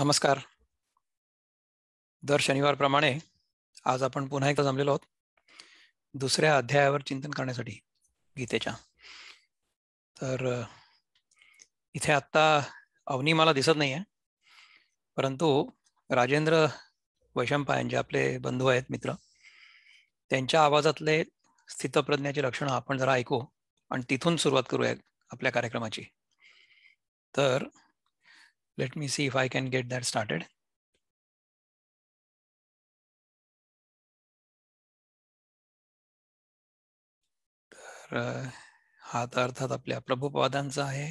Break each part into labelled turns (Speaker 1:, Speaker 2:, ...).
Speaker 1: नमस्कार दर शनिवारप्रमाणे आज आपण पुन्हा एकदा जमलेलो आहोत दुसऱ्या अध्यायावर चिंतन करण्यासाठी गीतेच्या तर इथे आत्ता अवनी मला दिसत नाही आहे परंतु राजेंद्र वैशंपायन जे आपले बंधू आहेत मित्र त्यांच्या आवाजातले स्थितप्रज्ञाचे लक्षणं आपण जरा ऐकू आणि तिथून सुरुवात करूया आपल्या कार्यक्रमाची तर
Speaker 2: Let me see if I can get that started.
Speaker 1: तर हा तर अर्थात आपल्या प्रभुपादांचा आहे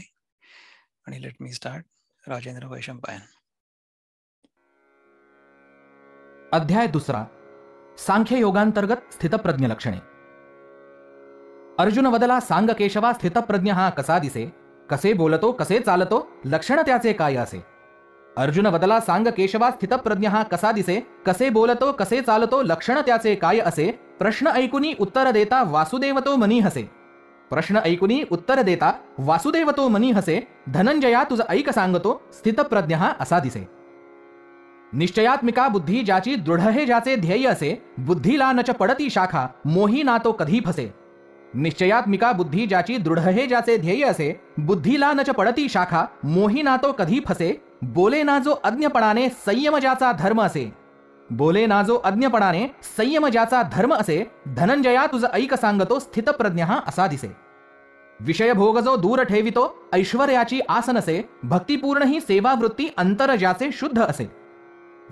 Speaker 1: आणि let me start Rajendra Vaishampayan
Speaker 3: अध्याय दुसरा सांख्य योगांतर्गत स्थितप्रज्ञ लक्षणे अर्जुन वदला सांग केशवा स्थितप्रज्ञ हा कसा दिसे कसे बोलतो कसे चालतो लक्षण त्याचे काय असे अर्जुन बदला सांग केशवा स्थितप्रज्ञ हा कसा दिसे कसे बोलतो कसे चालतो लक्षण त्याचे काय असे प्रश्न ऐकुनी उत्तर देता वासुदेव तो मनी हसे प्रश्न ऐकुनी उत्तर देता वासुदेव तो मनी हसे धनंजया तुझ ऐक सांगतो स्थितप्रज्ञ हा असा दिसे निश्चयात्मिका बुद्धी ज्याची दृढ हे ज्याचे ध्येय असे बुद्धीला नच पडती शाखा मोही ना तो कधी फसे निश्चयात्मिका बुद्धी ज्याची दृढ हे ज्याचे ध्येय असे बुद्धीला न पडती शाखा मोहिना तो कधी फसे बोले ना जो अज्ञपणाने संयम ज्याचा धर्म असे बोले ना जो अज्ञपणाने संयम ज्याचा धर्म असे धनंजया तुझ ऐक सांगतो स्थितप्रज्ञ असा दिसे विषय भोग जो दूर ठेवितो ऐश्वर्याची आसनसे भक्तिपूर्ण ही सेवावृत्ती अंतर ज्याचे शुद्ध असे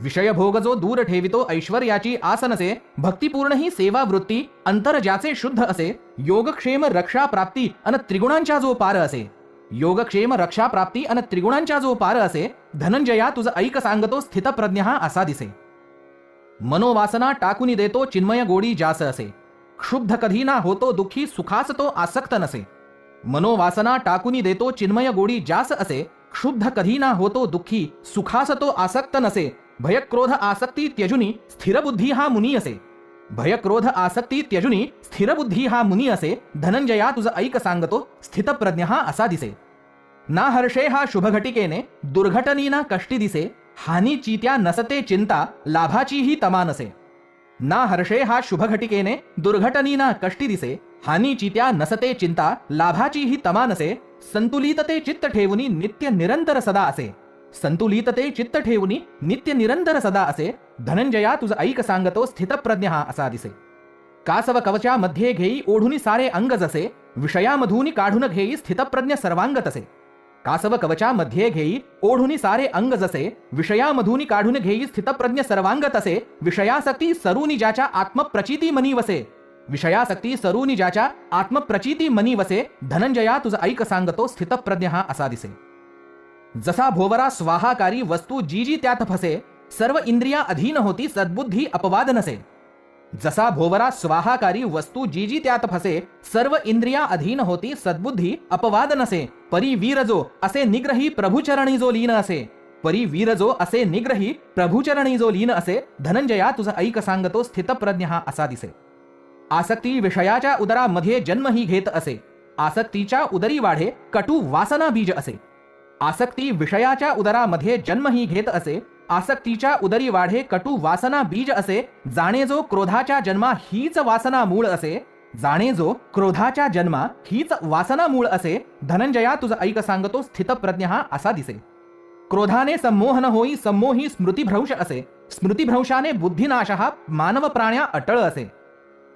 Speaker 3: विषयभोग जो दूर ठेवितो ऐश्वर्याची आसनसे भक्तिपूर्ण ही सेवा वृत्ती अंतर ज्याचे शुद्ध असे योगक्षेम रक्षा प्राप्ती अन त्रिगुणांच्या जो पार असे योगक्षेम रक्षा प्राप्ती अन त्रिगुणांच्या जो पार असे धनंजया तुझ ऐक सांगतो स्थितप्रज्ञ हा असा दिसे मनोवासना टाकुनी देतो चिन्मय गोडी जास असे क्षुब्ध कधी ना होतो दुःखी सुखास तो आसक्त नसे मनोवासना टाकुनी देतो चिन्मय गोडी जास असे क्षुब्ध कधी ना होतो दुःखी सुखास तो आसक्त नसे भयक्रोध आसक्ती त्यजुनी स्थिरबुद्धी हा मुनी असे भयक्रोध आसक्ती त्यजुनी स्थिरबुद्धी हा मुनी असे धनंजया तुझं ऐक सांगतो स्थितप्रज्ञ हा असा दिसे ना हर्षे हा शुभघटिकेने दुर्घटनी ना कष्टी दिसे हानीची नसते चिंता लाभाचीही तमा नसे ना हर्षे हा शुभघटिकेने दुर्घटनी ना कष्टी दिसे नसते चिंता लाभाचीही तमा नसे संतुलितते चित्त ठेवून नित्य निरंतर सदा असे संतुलितते चित्त ठेवून नित्य निरंतर सदा असे धनंजया तुझ ऐक सांगतो स्थितप्रज्ञ हा असा दिसे कासव कवचा मध्ये घेई ओढून सारे अंग जसे विषयामधून काढून घेई स्थितप्रज्ञ सर्वांग तसे कासव कवचा मध्ये घेई ओढून सारे अंग जसे विषयामधून काढून घेई स्थितप्रज्ञ सर्वांग तसे विषयासक्ती सरुनी ज्याच्या आत्मप्रचिती मनी वसे विषयासक्ती सरुनी ज्याच्या आत्मप्रचिती मनी वसे धनंजया तुझ ऐक सांगतो स्थितप्रज्ञ हा असा दिसे जसा भोवरा स्वाहाकारी वस्तू जी जी त्यात फसे सर्व इंद्रिया अधीन होती सद्बुद्धी अपवाद नसे जसा भोवरा स्वाहाकारी वस्तू जी जी त्यात फसे सर्व इंद्रिया अधीन होती सद्बुद्धी अपवाद नसे परी वीरजो असे निग्रही प्रभुचरणी जो लीन असे परी वीरजो असे निग्रही प्रभुचरणी जो लीन असे धनंजया तुझा ऐक सांगतो प्रज्ञ हा असा दिसे आसक्ती विषयाच्या उदरामध्ये जन्मही घेत असे आसक्तीच्या उदरी वाढे कटू वासना बीज असे आसक्ती विषयाच्या उदरामध्ये जन्मही घेत असे आसक्तीच्या उदरी वाढे कटु वासना बीज असे जाणे जो क्रोधाच्या जन्मा हीच वासना मूळ असे जाणे जो क्रोधाच्या जन्मा हीच वासना मूळ असे धनंजया तुझ ऐक सांगतो स्थितप्रज्ञ हा असा दिसे क्रोधाने संमोहन होई संमोही स्मृतिभ्रंश असे स्मृतिभ्रंशाने बुद्धिनाश हा मानव प्राण्या अटळ असे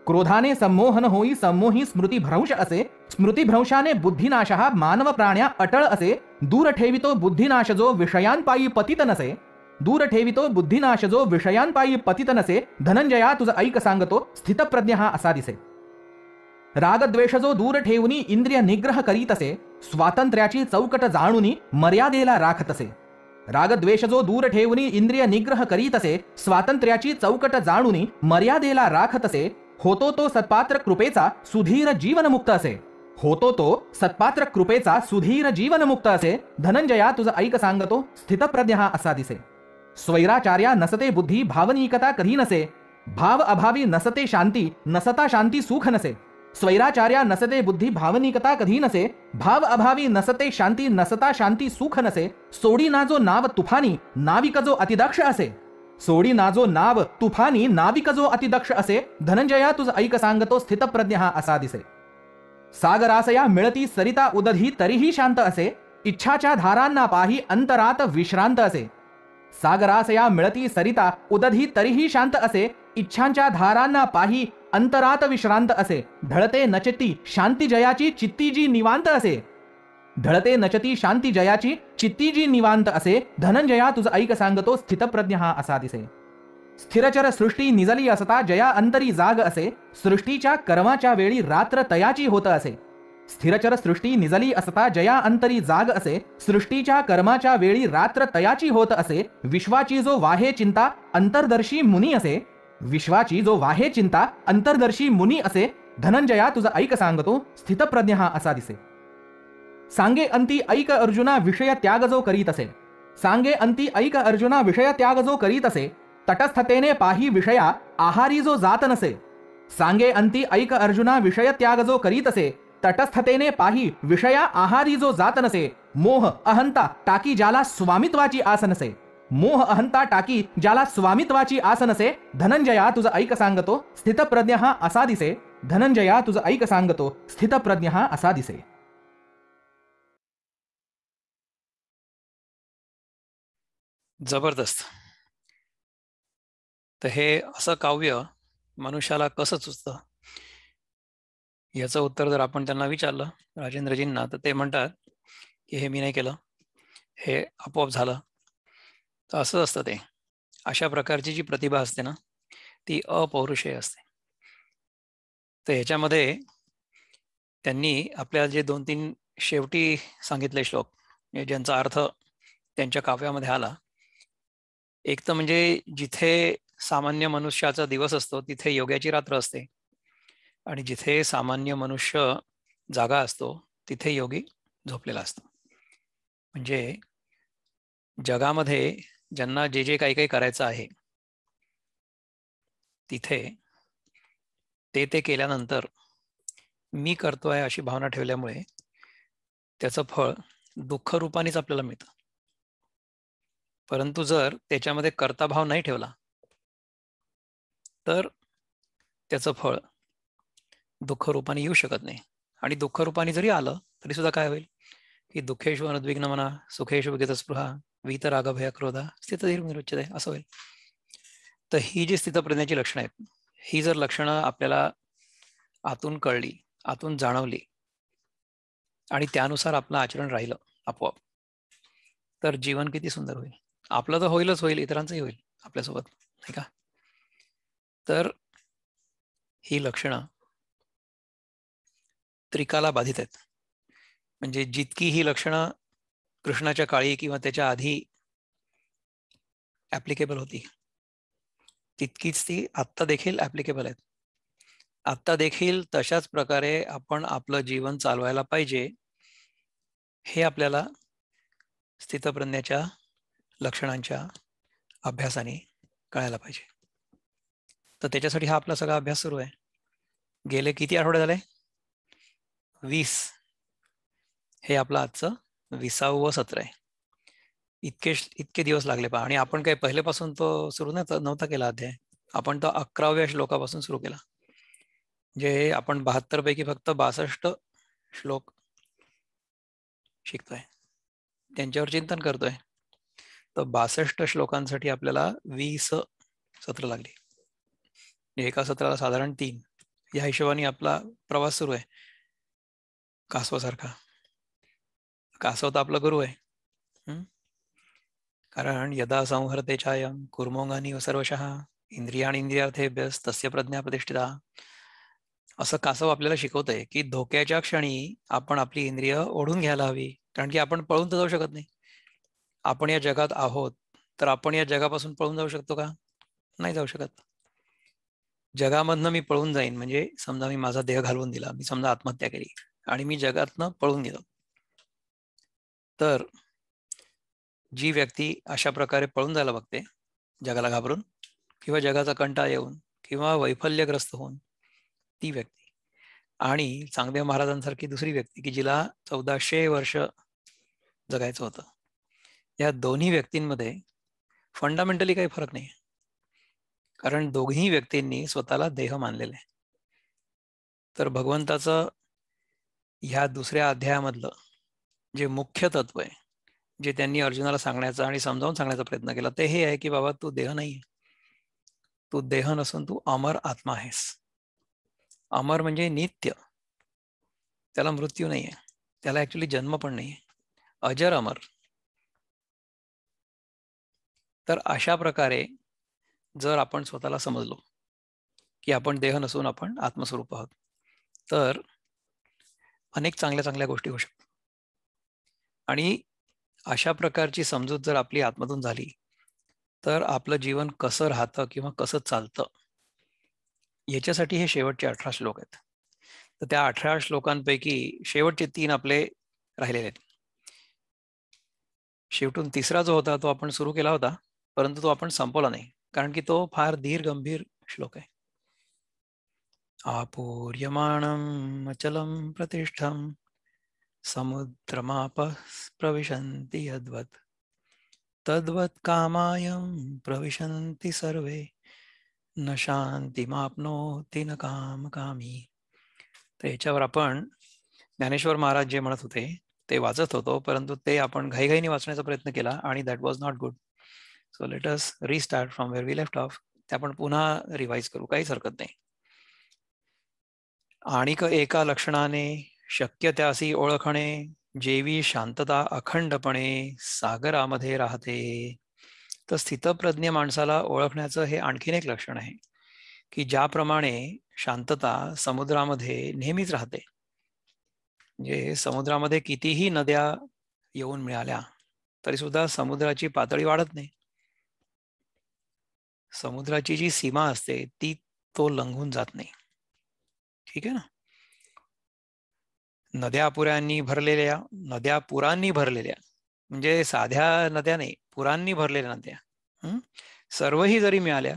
Speaker 3: क्रोधाने सम्मोहन होई संमोही स्मृतीभ्रंश असे स्मृतीभ्रंशाने बुद्धिनाशः मानव प्राण्या अटळ असे दूर ठेवितो बुद्धिनाश जो विषयांपायी पतित नसे दूर ठेवितो बुद्धिनाश जो विषयांपायी पतित नसे धनंजया तुझं ऐक सांगतो स्थितप्रज्ञ हा असा दिसे रागद्वेष जो दूर ठेवून इंद्रिय निग्रह करीत असे स्वातंत्र्याची चौकट जाणून मर्यादेला राखत असे रागद्वेष जो दूर ठेवून इंद्रिय निग्रह करीत असे स्वातंत्र्याची चौकट जाणून मर्यादेला राखत असे होतो तो सत्पात्र कृपेचा सुधीर जीवनमुक्त असे होतो तो सत्पात्र कृपेचा सुधीर जीवनमुक्त असे धनंजया तुझं ऐक सांगतो स्थितप्रज्ञ हा असा दिसे स्वैराचार्या नसते बुद्धी भावनिकता कधी नसे भाव अभावी नसते शांती नसता शांती सुख नसे स्वैराचार्या नसते बुद्धी भावनिकता कधी नसे भाव अभावी नसते शांती नसता शांती सुख नसे सोडी ना जो नाव तुफानी नाविक जो अतिदक्ष असे सोडी नाजो नाव तुफानी नाविक जो अतिदक्ष असे धनंजया तुझ ऐक सांगतो स्थितप्रज्ञ हा असा दिसे सागरासया मिळती सरिता उदधी तरीही शांत असे इच्छाच्या धारांना पाही अंतरात विश्रांत असे सागरासया मिळती सरिता उदधी तरीही शांत असे इच्छांच्या धारांना पाही अंतरात विश्रांत असे ढळते नचती शांतिजयाची चित्ती जी निवांत असे ढळते नचती शांती जयाची चित्ती जी निवांत असे धनंजया तुझ ऐक सांगतो स्थितप्रज्ञ हा असा दिसे स्थिरचर सृष्टी निजली असता जया अंतरी जाग असे सृष्टीच्या कर्माच्या वेळी रात्र तयाची होत असे स्थिरचर सृष्टी निजली असता जया अंतरी जाग असे सृष्टीच्या कर्माच्या वेळी रात्र तयाची होत असे विश्वाची जो वाहे चिंता अंतर्दर्शी मुनी असे विश्वाची जो वाहे चिंता अंतर्दर्शी मुनी असे धनंजया तुझा ऐक सांगतो स्थितप्रज्ञ हा असा दिसे सांगे अंती ऐक अर्जुना विषय त्याग जो करीत असे सांगे अंती ऐक अर्जुना विषय त्याग जो करीत असे तटस्थतेने पाही विषया आहारी जो जात नसे सांगे अंती ऐक अर्जुना विषय त्याग जो करीत असे तटस्थतेने पाही विषया आहारी जो जात नसे मोह अहंता टाकी ज्याला स्वामित्वाची आस नसे मोह अहंता टाकी ज्याला स्वामित्वाची आस नसे धनंजया तुझं ऐक सांगतो स्थितप्रज्ञ हा असा दिसे धनंजया तुझं ऐक सांगतो स्थितप्रज्ञ हा असा दिसे
Speaker 1: जबरदस्त तर हे असं काव्य मनुष्याला कसं सुचत याचं उत्तर जर आपण त्यांना विचारलं राजेंद्रजींना तर ते म्हणतात की हे मी नाही केलं हे आपोआप झालं तर असंच असतं ते अशा प्रकारची जी प्रतिभा असते ना ती अपौरुषेय असते तर ह्याच्यामध्ये त्यांनी आपल्या जे दोन तीन शेवटी सांगितले श्लोक ज्यांचा अर्थ त्यांच्या काव्यामध्ये आला एक तर म्हणजे जिथे सामान्य मनुष्याचा दिवस असतो तिथे योग्याची रात्र असते आणि जिथे सामान्य मनुष्य जागा असतो तिथे योगी झोपलेला असतो म्हणजे जगामध्ये ज्यांना जे जे काही काही करायचं आहे तिथे ते ते केल्यानंतर मी करतो आहे अशी भावना ठेवल्यामुळे त्याचं फळ दुःख रूपानेच आपल्याला मिळतं परंतु जर त्याच्यामध्ये कर्ता भाव नाही ठेवला तर त्याचं फळ दुःख रूपाने येऊ शकत नाही आणि दुःख रूपाने जरी आलं तरी सुद्धा काय होईल की दुःखेशु अनुद्विग्न म्हणा सुखेशु विगत स्पृहा वीत क्रोधा स्थित निरुच्चित आहे असं होईल तर ही जी स्थितप्रज्ञाची लक्षणं आहेत ही जर लक्षणं आपल्याला आतून कळली आतून जाणवली आणि त्यानुसार आपलं आचरण राहिलं आपोआप तर जीवन किती सुंदर होईल आपलं तर होईलच होईल इतरांचंही होईल आपल्यासोबत नाही का तर ही लक्षणं त्रिकाला बाधित आहेत म्हणजे जितकी ही लक्षणं कृष्णाच्या काळी किंवा त्याच्या आधी ऍप्लिकेबल होती तितकीच ती आत्ता देखील ऍप्लिकेबल आहेत आत्ता देखील तशाच प्रकारे आपण आपलं जीवन चालवायला पाहिजे हे आपल्याला स्थितप्रज्ञाच्या लक्षणांच्या अभ्यासाने कळायला पाहिजे तर त्याच्यासाठी हा आपला सगळा अभ्यास सुरू आहे गेले किती आठवडे झाले वीस हे आपलं आजचं विसावं सत्र आहे इतके इतके दिवस लागले पहा आणि आपण काही पहिल्यापासून तो सुरू नव्हता केला अध्याय आपण तो अकराव्या श्लोकापासून सुरू केला जे आपण बहात्तर पैकी फक्त बासष्ट श्लोक शिकतोय त्यांच्यावर चिंतन करतोय तर बासष्ट श्लोकांसाठी आपल्याला वीस सत्र लागली एका सत्राला साधारण तीन या हिशोबाने आपला प्रवास सुरू आहे कासवासारखा कासव तर आपला गुरु आहे कारण यदा संहरते छायम व सर्वशः इंद्रिया आणि इंद्रियार्थेभ्यस तस्य प्रज्ञा प्रतिष्ठिता असं कासव आपल्याला शिकवतंय की धोक्याच्या क्षणी आपण आपली इंद्रिय ओढून घ्यायला हवी कारण की आपण पळून तर जाऊ शकत नाही आपण या जगात आहोत तर आपण या जगापासून पळून जाऊ शकतो का नाही जाऊ शकत जगामधनं मी पळून जाईन म्हणजे समजा मी माझा देह घालवून दिला मी समजा आत्महत्या केली आणि मी जगातनं पळून गेलो तर जी व्यक्ती अशा प्रकारे पळून जायला बघते जगाला घाबरून किंवा जगाचा कंटा येऊन किंवा वैफल्यग्रस्त होऊन ती व्यक्ती आणि चांगदेव महाराजांसारखी दुसरी व्यक्ती की जिला चौदाशे वर्ष जगायचं होतं या दोन्ही व्यक्तींमध्ये फंडामेंटली काही फरक नाही कारण दोघी व्यक्तींनी स्वतःला देह मानलेले तर भगवंताचं ह्या दुसऱ्या अध्यायामधलं जे मुख्य तत्व आहे जे त्यांनी अर्जुनाला सांगण्याचा आणि समजावून सांगण्याचा प्रयत्न केला ते हे आहे की बाबा तू देह नाही तू देह नसून तू अमर आत्मा आहेस अमर म्हणजे नित्य त्याला मृत्यू नाही आहे त्याला ऍक्च्युली जन्म पण नाही आहे अजर अमर तर अशा प्रकारे जर आपण स्वतःला समजलो की आपण देह नसून आपण आत्मस्वरूप आहोत तर अनेक चांगल्या चांगल्या गोष्टी होऊ शकतात आणि अशा प्रकारची समजूत जर आपली आतमधून झाली तर आपलं जीवन कसं राहतं किंवा कसं चालतं याच्यासाठी हे शेवटचे अठरा श्लोक आहेत तर त्या अठरा श्लोकांपैकी शेवटचे तीन आपले राहिलेले आहेत शेवटून तिसरा जो होता तो आपण सुरू केला होता परंतु तो आपण संपवला नाही कारण की तो फार धीर गंभीर श्लोक आहे आपूर्यमाणम अचलम प्रतिष्ठम समुद्रमाप प्रविशंती यद्वत् तद्वत कामायं प्रविशंती सर्वे न मापनो न काम कामी तर याच्यावर आपण ज्ञानेश्वर महाराज जे म्हणत होते ते वाचत होतो परंतु ते आपण घाईघाईने वाचण्याचा प्रयत्न केला आणि that was not good so let us restart from where we left off ते आपण पुन्हा रिवाइज करू काहीच हरकत नाही आणि एका लक्षणाने शक्य त्यासी ओळखणे जेवी शांतता अखंडपणे सागरामध्ये राहते तर स्थितप्रज्ञ माणसाला ओळखण्याचं हे आणखीन एक लक्षण आहे की ज्याप्रमाणे शांतता समुद्रामध्ये नेहमीच राहते म्हणजे समुद्रामध्ये कितीही नद्या येऊन मिळाल्या तरी सुद्धा समुद्राची पातळी वाढत नाही समुद्राची जी सीमा असते ती तो लंघून जात नाही ठीक आहे ना नद्या पुरांनी भरलेल्या नद्या पुरांनी भरलेल्या म्हणजे साध्या नद्या नाही पुरांनी भरलेल्या नद्या सर्वही जरी मिळाल्या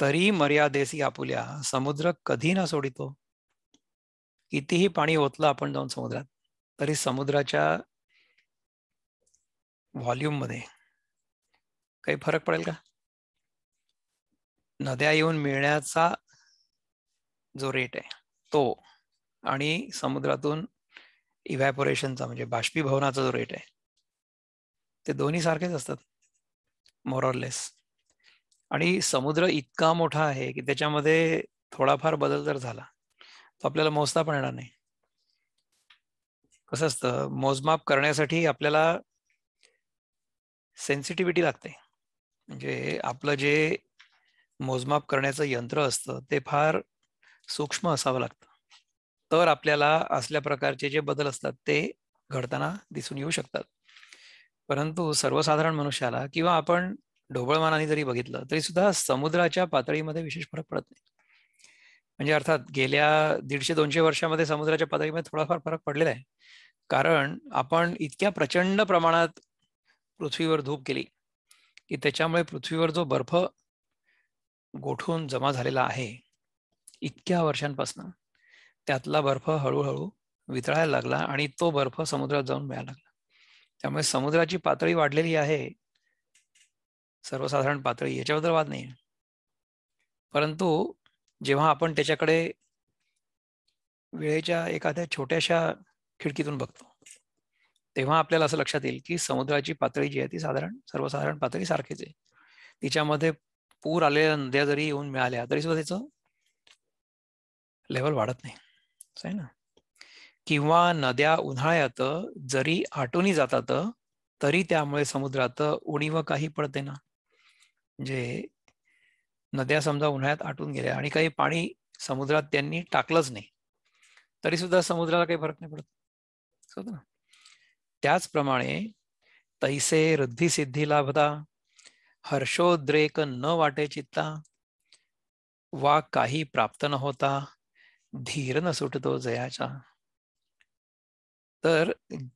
Speaker 1: तरी मर्यादेसी आपुल्या समुद्र कधी ना सोडितो कितीही पाणी ओतलं आपण जाऊन समुद्रात तरी समुद्राच्या व्हॉल्यूम मध्ये काही फरक पडेल का नद्या येऊन मिळण्याचा जो रेट आहे तो आणि समुद्रातून इव्हॅपोरेशनचा म्हणजे बाष्पीभवनाचा जो रेट आहे ते दोन्ही सारखेच असतात मोरॉरलेस आणि समुद्र इतका मोठा आहे की त्याच्यामध्ये थोडाफार बदल जर झाला तो आपल्याला मोजता पण येणार नाही कसं असतं मोजमाप करण्यासाठी आपल्याला सेन्सिटिव्हिटी लागते म्हणजे आपलं जे मोजमाप करण्याचं यंत्र असतं ते फार सूक्ष्म असावं लागतं तर आपल्याला असल्या प्रकारचे जे बदल असतात ते घडताना दिसून येऊ शकतात परंतु सर्वसाधारण मनुष्याला किंवा आपण ढोबळमानाने जरी बघितलं तरी सुद्धा समुद्राच्या पातळीमध्ये विशेष फरक पडत नाही म्हणजे अर्थात गेल्या दीडशे दोनशे वर्षामध्ये समुद्राच्या पातळीमध्ये थोडाफार फरक पडलेला आहे कारण आपण इतक्या प्रचंड प्रमाणात पृथ्वीवर धूप केली की त्याच्यामुळे पृथ्वीवर जो बर्फ गोठून जमा झालेला आहे इतक्या वर्षांपासून त्यातला बर्फ हळूहळू वितळायला लागला आणि तो बर्फ समुद्रात जाऊन मिळायला लागला त्यामुळे समुद्राची पातळी वाढलेली आहे सर्वसाधारण पातळी याच्याबद्दल वाद नाही परंतु जेव्हा आपण त्याच्याकडे वेळेच्या एखाद्या छोट्याशा खिडकीतून बघतो तेव्हा आपल्याला असं लक्षात येईल की समुद्राची पातळी जी आहे ती साधारण सर्वसाधारण पातळी सारखीच आहे तिच्यामध्ये पूर आलेल्या नद्या जरी येऊन मिळाल्या तरी सुद्धा त्याचं लेवल वाढत नाही ना किंवा नद्या उन्हाळ्यात जरी आटोनी जातात तरी त्यामुळे समुद्रात उणीव काही पडते ना म्हणजे नद्या समजा उन्हाळ्यात आटून गेल्या आणि काही पाणी समुद्रात त्यांनी टाकलंच नाही तरी सुद्धा समुद्राला काही फरक नाही पडत ना त्याचप्रमाणे तैसे सिद्धी लाभता हर्षोद्रेक न वाटे चित्ता वा काही प्राप्त न होता धीर न सुटतो जयाचा तर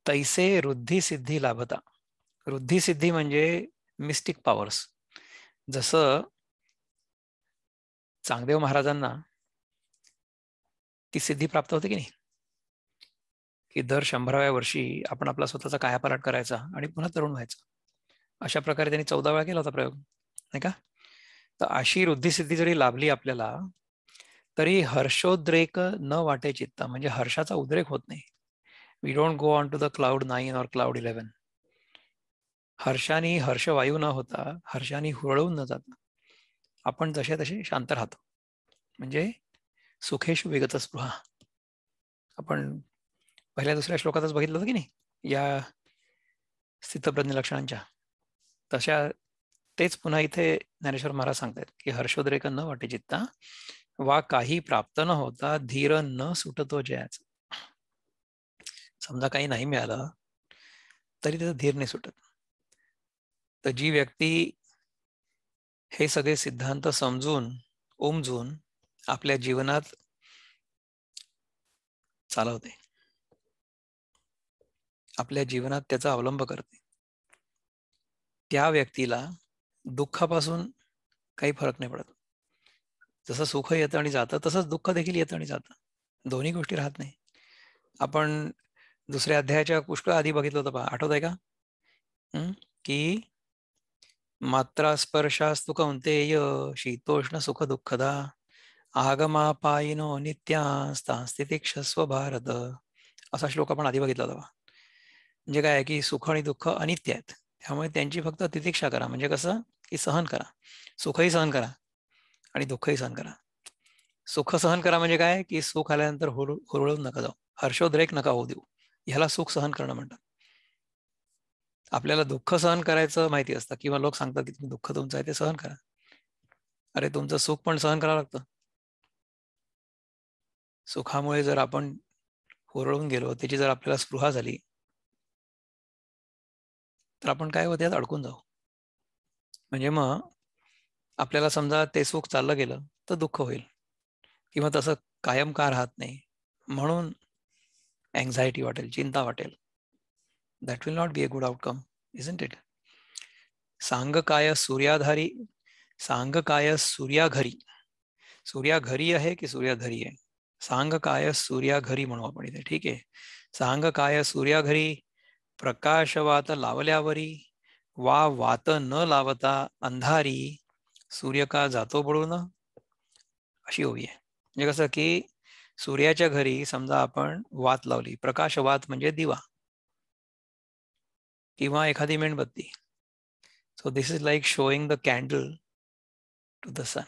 Speaker 1: तैसे रुद्धी सिद्धी लाभता रुद्धी सिद्धी म्हणजे मिस्टिक पॉवर्स जस चांगदेव महाराजांना ती सिद्धी प्राप्त होते की नाही की दर शंभराव्या वर्षी आपण आपला स्वतःचा कायापालट करायचा आणि पुन्हा तरुण व्हायचा अशा प्रकारे त्यांनी चौदा वेळा केला होता प्रयोग नाही का तर अशी रुद्धिसिद्धी जरी लाभली आपल्याला तरी हर्षोद्रेक न वाटे चित्ता म्हणजे हर्षाचा उद्रेक होत नाही we don't go on to the cloud nine or cloud eleven हर्षाने वायू न होता हर्षानी हुरळवून न जाता आपण जसे तसे शांत राहतो म्हणजे सुखेश विगत स्पृहा आपण पहिल्या दुसऱ्या श्लोकातच बघितलं होतं की नाही या स्थितप्रज्ञ लक्षणांच्या तशा तेच पुन्हा इथे ज्ञानेश्वर महाराज सांगतात की हर्षोद्रेक न वाटे चित्ता वा काही प्राप्त न होता धीर न सुटतो जयाच समजा काही नाही मिळालं तरी त्याचा धीर नाही सुटत तर जी व्यक्ती हे सगळे सिद्धांत समजून उमजून आपल्या जीवनात चालवते आपल्या जीवनात त्याचा अवलंब करते त्या व्यक्तीला दुःखापासून काही फरक नाही पडत जसं सुख येतं आणि जातं तसंच दुःख देखील येतं आणि जातं दोन्ही गोष्टी राहत नाही आपण दुसऱ्या अध्यायाच्या पुष्कळ आधी बघितलं होतं पहा आठवत आहे का की मात्रा स्पर्शास्तुक य शीतोष्ण सुख दुःखदा आगमापायिनो नित्यांस्तांस्तितिक्षस्व भारत असा श्लोक आपण आधी बघितला होता म्हणजे काय आहे की सुख आणि दुःख अनित्य आहेत त्यामुळे त्यांची फक्त तितिक्षा करा म्हणजे कसं की सहन करा सुखही सहन करा आणि दुःखही सहन करा सुख सहन करा म्हणजे काय की सुख आल्यानंतर हुरळून नका जाऊ हर्षोद्रेक नका होऊ देऊ ह्याला सुख सहन करणं म्हणतात आपल्याला दुःख सहन करायचं माहिती असतं किंवा लोक सांगतात की तुम्ही दुःख तुमचं आहे ते सहन करा अरे तुमचं सुख पण सहन करावं लागतं सुखामुळे जर आपण हुरळून गेलो त्याची जर आपल्याला स्पृहा झाली तर आपण काय होत यात अडकून जाऊ म्हणजे मग आपल्याला समजा ते सुख चाललं गेलं तर दुःख होईल किंवा तसं कायम का राहत नाही म्हणून अँझायटी वाटेल चिंता वाटेल that will not be a good outcome isn't it सांग काय सूर्याधारी सांग सूर्याघरी सूर्या घरी आहे की सूर्याधरी आहे आहे सांगकाय सूर्या घरी म्हणू आपण इथे ठीक आहे सांगकाय सूर्या घरी प्रकाशवात लावल्यावरी वा वात न लावता अंधारी सूर्य का जातो बळून अशी होवी आहे म्हणजे कसं की सूर्याच्या घरी समजा आपण वात लावली प्रकाशवात म्हणजे दिवा किंवा एखादी मेणबत्ती so this is like showing the candle to the sun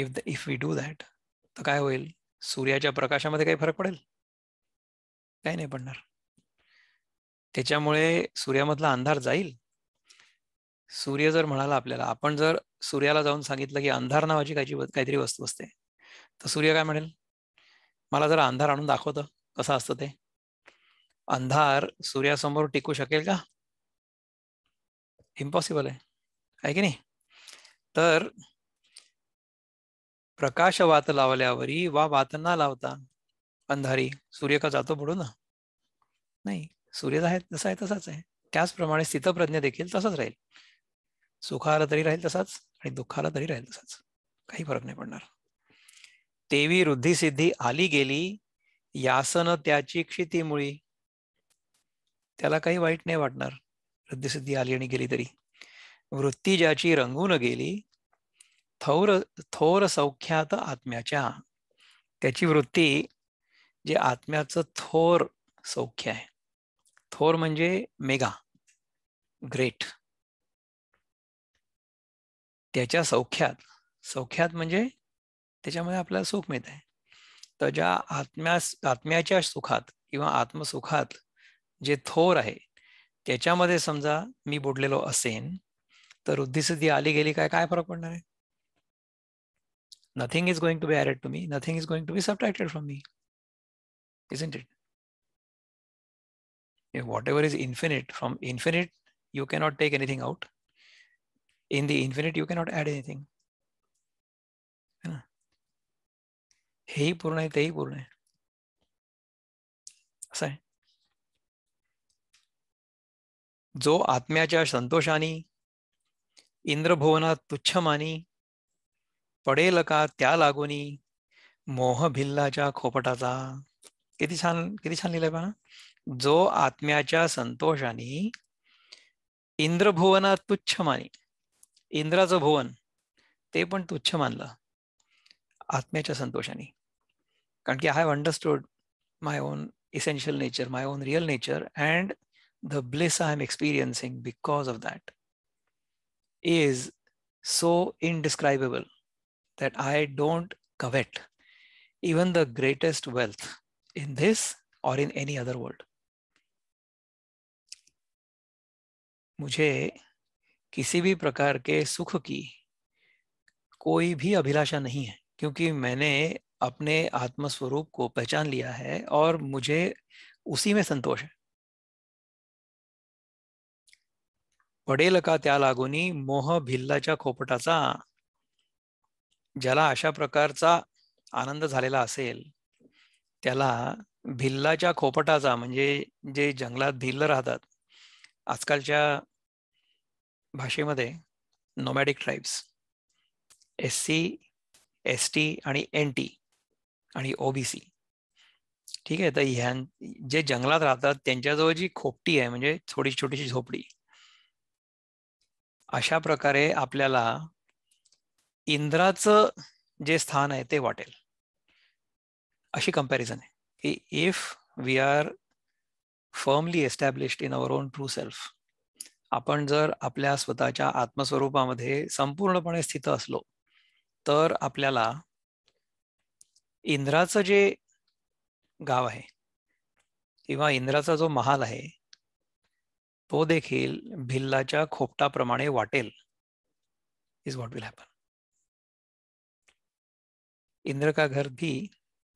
Speaker 1: if the if we do that तर काय होईल सूर्याच्या प्रकाशामध्ये काही फरक पडेल काही नाही पडणार त्याच्यामुळे सूर्यामधला अंधार जाईल सूर्य जर म्हणाला आपल्याला आपण जर सूर्याला जाऊन सांगितलं की अंधार नावाची काही काहीतरी वस्तू असते तर सूर्य काय म्हणेल मला जर अंधार आणून दाखवतं कसं असतं ते अंधार सूर्यासमोर टिकू शकेल का इम्पॉसिबल आहे आहे की नाही तर प्रकाश वात लावल्यावरी वा वात लावता अंधारी सूर्य का जातो पडू ना नाही सूर्य आहे जसा आहे तसाच आहे त्याचप्रमाणे स्थितप्रज्ञ देखील तसाच राहील सुखाला तरी राहील तसाच आणि दुःखाला तरी राहील तसाच काही फरक नाही पडणार तेवी रुद्धी सिद्धी आली गेली यासन त्याची क्षितीमुळी त्याला काही वाईट नाही वाटणार सिद्धी आली आणि गेली तरी वृत्ती ज्याची रंगून गेली थोर थोर सौख्यात आत्म्याच्या त्याची वृत्ती जे आत्म्याचं थोर सौख्य आहे थोर म्हणजे मेगा ग्रेट त्याच्या सौख्यात सौख्यात म्हणजे त्याच्यामध्ये आपल्याला सुख मिळत आहे तर ज्या आत्म्यास आत्म्याच्या सुखात किंवा आत्मसुखात जे थोर आहे त्याच्यामध्ये समजा मी बुडलेलो असेन तर वृद्धीसिद्धी आली गेली काय काय फरक पडणार आहे nothing is going to be added to me nothing is going to be सबटायटेड from me isn't it? If whatever is infinite, from infinite, you cannot take anything out. In the infinite, you cannot add anything. हे ही पूर्ण आहे तेही पूर्ण आहे असं आहे जो आत्म्याच्या संतोषानी इंद्रभुवनात तुच्छ मानी पडेल का त्या लागोनी मोह भिल्लाच्या खोपटाचा किती छान किती छान लिहिलंय पहा जो आत्म्याच्या संतोषाने इंद्रभुवना तुच्छ मानी इंद्राचं भुवन ते पण तुच्छ मानलं आत्म्याच्या संतोषाने कारण की I have understood my own essential nature my own real nature and the bliss I am experiencing because of that is so indescribable that I don't covet even the greatest wealth in this or in any other world मुझे किसी भी प्रकार के सुख की कोई भी अभिलाषा नहीं है क्योंकि मैंने अपने आत्मस्वरूप को पहचान लिया है और मुझे उसी में संतोष है पड़ेल का त्या लागोनी मोह भिल्लाच्या खोपटाचा ज्याला अशा प्रकारचा आनंद झालेला असेल त्याला भिल्लाच्या खोपटाचा म्हणजे जे जंगलात भिल्ल राहतात आजकालच्या भाषेमध्ये nomadic tribes S C S T आणि एन टी आणि ओबीसी ठीक आहे तर ह्या जे जंगलात राहतात त्यांच्याजवळ जी खोपटी आहे म्हणजे छोटी छोटीशी झोपडी अशा प्रकारे आपल्याला इंद्राचं जे स्थान आहे ते वाटेल अशी कंपॅरिझन आहे की if we are firmly established in our own true self आपण जर आपल्या स्वतःच्या आत्मस्वरूपामध्ये संपूर्णपणे स्थित असलो तर आपल्याला इंद्राचं जे गाव आहे किंवा इंद्राचा जो महाल आहे तो देखील भिल्लाच्या खोपटाप्रमाणे वाटेल is what will happen Indra का घर भी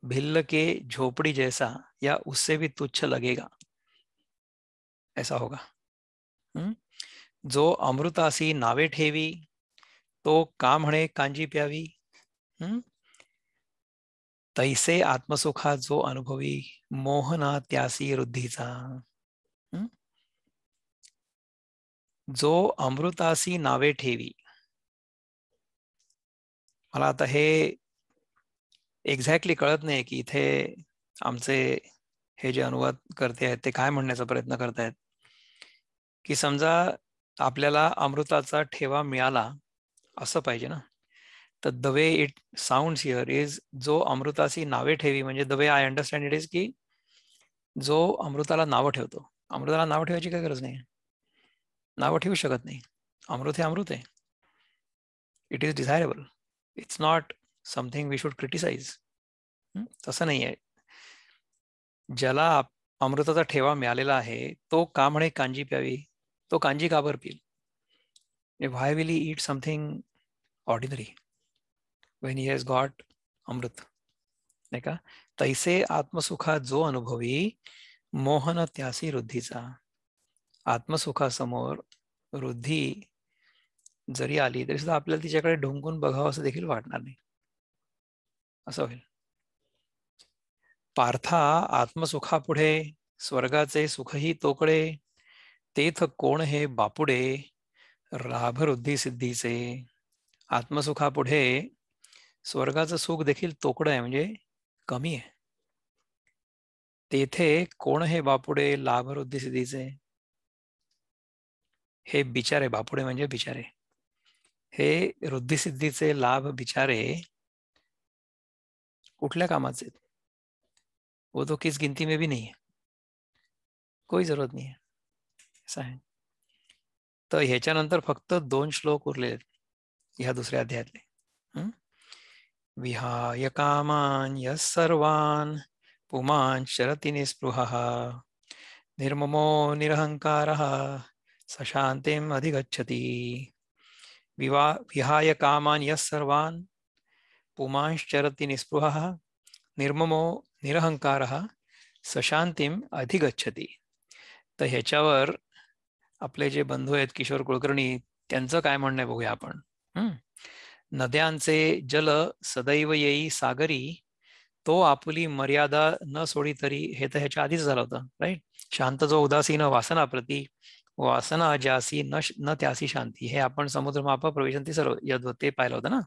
Speaker 1: भिल्ल के झोपड़ी जैसा या उससे भी तुच्छ लगेगा ऐसा होगा हम्म? जो अमृतासी नावे ठेवी तो कामणे कांजी प्यावी हम्म? तैसे आत्मसुखा जो अनुभवी मोहना त्यासी रुद्धिचा हम्म? जो अमृतासी नावे ठेवी मला आता हे एक्झॅक्टली कळत नाही की इथे आमचे हे जे अनुवाद करते आहेत ते काय म्हणण्याचा प्रयत्न करतायत की समजा आपल्याला अमृताचा ठेवा मिळाला असं पाहिजे ना तर the way it sound here is जो अमृताची नावे ठेवी म्हणजे the way I understand it is की जो अमृताला नावं ठेवतो अमृताला नावं ठेवायची काय गरज नाही नावं ठेवू शकत नाही अमृत हे अमृत आहे it is desirable it's not something we should criticize तसं नाही आहे ज्याला अमृताचा ठेवा मिळालेला आहे तो का म्हणे कांजी प्यावी तो कांजी का भरपील why will he it something ordinary when he has got अमृत नाही का तैसे आत्मसुखा जो अनुभवी मोहन त्यासी वृद्धीचा आत्मसुखासमोर वृद्धी जरी आली तरी सुद्धा आपल्याला तिच्याकडे ढुंकून बघावं असं देखील वाटणार नाही असं होईल पार्था आत्मसुखापुढे स्वर्गाचे सुखही तोकडे तेथ कोण हे बापुडे लाभवृद्धी सिद्धीचे आत्मसुखापुढे स्वर्गाचं सुख देखील तोकडं आहे म्हणजे कमी आहे तेथे कोण हे बापुडे लाभवृद्धी सिद्धीचे हे बिचारे बापुडे म्हणजे बिचारे हे सिद्धीचे लाभ बिचारे कुठल्या कामाचे आहेत वो तो किस गिनती में भी नहीं है कोई जरूरत नहीं है ऐसा है तो ह्याच्यानंतर फक्त दोन श्लोक उरले ह्या दुसऱ्या अध्यायातले विहाय कामान सर्वान पुमान शरती निस्पृह निर्ममो निरहंकार सशांतिम अधिगछती विवा विहाय कामान सर्वान पुमांश्चरति निस्पृह निर्ममो निरहंकारः सशांतीम अधिगच्छति तर ह्याच्यावर आपले जे बंधू आहेत किशोर कुलकर्णी त्यांचं काय म्हणणं आहे बघूया आपण नद्यांचे जल सदैव येई सागरी तो आपली मर्यादा न सोडी तरी हे तर ह्याच्या आधीच झालं होतं राईट शांत जो उदासीन वासनाप्रती वासना ज्यासी न न त्यासी शांती हे आपण समुद्र प्रवेशन प्रवेश सर्व यद्वते पाहिलं होतं ना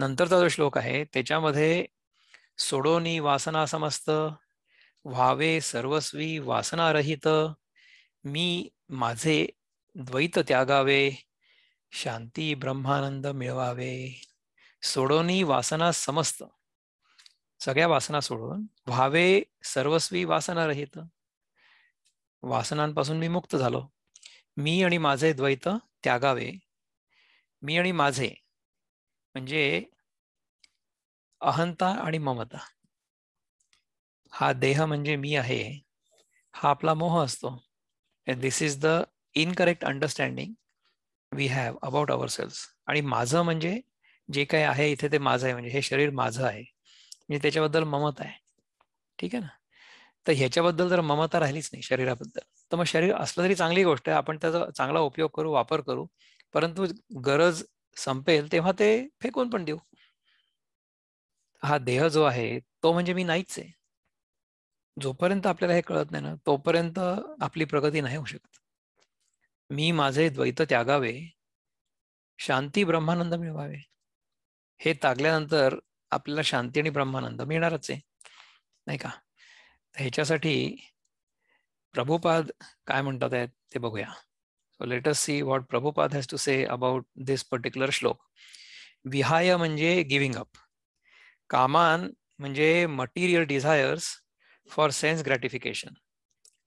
Speaker 1: नंतरचा जो श्लोक आहे त्याच्यामध्ये सोडोनी वासना समस्त व्हावे सर्वस्वी वासना रहित मी माझे द्वैत त्यागावे शांती ब्रह्मानंद मिळवावे सोडोनी वासना समस्त सगळ्या वासना सोडून व्हावे सर्वस्वी वासना रहित वासनांपासून मी मुक्त झालो मी आणि माझे द्वैत त्यागावे मी आणि माझे म्हणजे अहंता आणि ममता हा देह म्हणजे मी आहे हा आपला मोह असतो this is the incorrect understanding we have about our selves आणि माझं म्हणजे जे काही आहे इथे ते माझं आहे म्हणजे हे शरीर माझं आहे म्हणजे त्याच्याबद्दल ममता आहे ठीक आहे ना तर ह्याच्याबद्दल जर ममता राहिलीच नाही शरीराबद्दल तर मग शरीर असलं तरी चांगली गोष्ट आहे आपण त्याचा चांगला उपयोग करू वापर करू परंतु गरज संपेल तेव्हा ते फेकून पण देऊ हा देह जो आहे तो म्हणजे मी नाहीच आहे जोपर्यंत आपल्याला हे कळत नाही ना तोपर्यंत आपली प्रगती नाही होऊ शकत मी माझे द्वैत त्यागावे शांती ब्रह्मानंद मिळवावे हे तागल्यानंतर आपल्याला शांती आणि ब्रह्मानंद मिळणारच आहे नाही का ह्याच्यासाठी प्रभुपाद काय म्हणतात आहेत ते बघूया So let us see what Prabhupada has to say about this particular shlok. Vihaya manje giving up. Kaman manje material desires for sense gratification.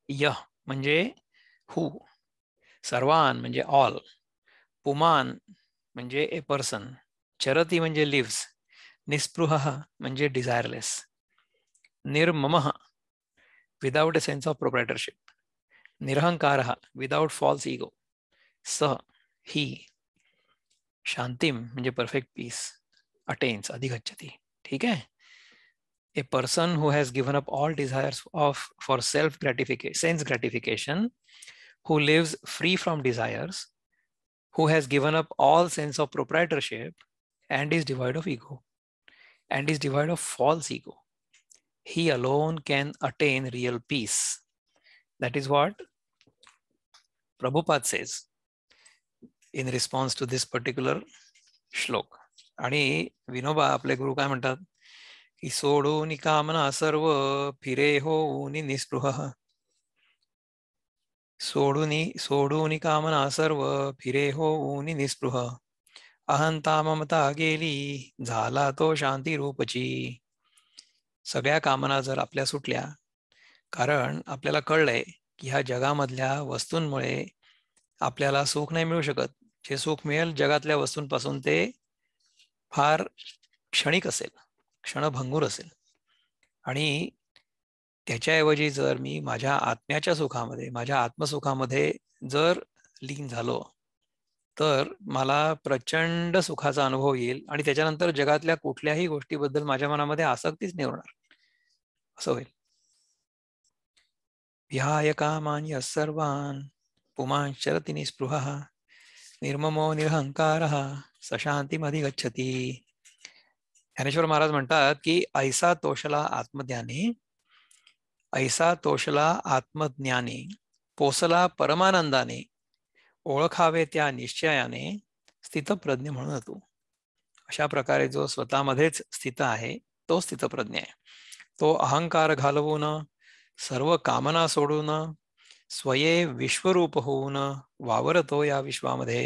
Speaker 1: Ya manje who. Sarvan manje all. Puman manje a person. Charati manje lives. Nispruha manje desireless. Nirmamaha without a sense of proprietorship. Nirhankaraha without false ego. So he shantim means perfect peace attains adigachati a person who has given up all desires of for self gratification sense gratification who lives free from desires who has given up all sense of proprietorship and is devoid of ego and is devoid of false ego he alone can attain real peace that is what Prabhupada says in response to this particular shloka आणि विनोबा आपले गुरु काय म्हणतात की सोडून कामना सर्व फिरे हो निस्पृह सोडून सोडून कामना सर्व फिरे हो निस्पृह अहंता ममता गेली झाला तो शांती रूपची सगळ्या कामना जर आपल्या सुटल्या कारण आपल्याला कळलंय की ह्या जगामधल्या वस्तूंमुळे आपल्याला सुख नाही मिळू शकत जे सुख मिळेल जगातल्या वस्तूंपासून ते फार क्षणिक असेल क्षणभंगूर असेल आणि त्याच्याऐवजी जर मी माझ्या आत्म्याच्या सुखामध्ये माझ्या आत्मसुखामध्ये जर लीन झालो तर मला प्रचंड सुखाचा अनुभव येईल आणि त्याच्यानंतर जगातल्या कुठल्याही गोष्टीबद्दल माझ्या मनामध्ये आसक्तीच निवडणार असं होईल विहाय कामान्य सर्वान पुमान शरतिनी स्पृहा निर्ममो निरहंकार सशांतीमध्ये गच्छती ज्ञानेश्वर महाराज म्हणतात की ऐसा तोषला आत्मज्ञाने ऐसा तोषला आत्मज्ञाने पोसला परमानंदाने ओळखावे त्या निश्चयाने स्थितप्रज्ञ म्हणून तू अशा प्रकारे जो स्वतःमध्येच स्थित आहे तो स्थितप्रज्ञ आहे तो अहंकार घालवून सर्व कामना सोडून स्वये विश्वरूप होऊन वावरतो या विश्वामध्ये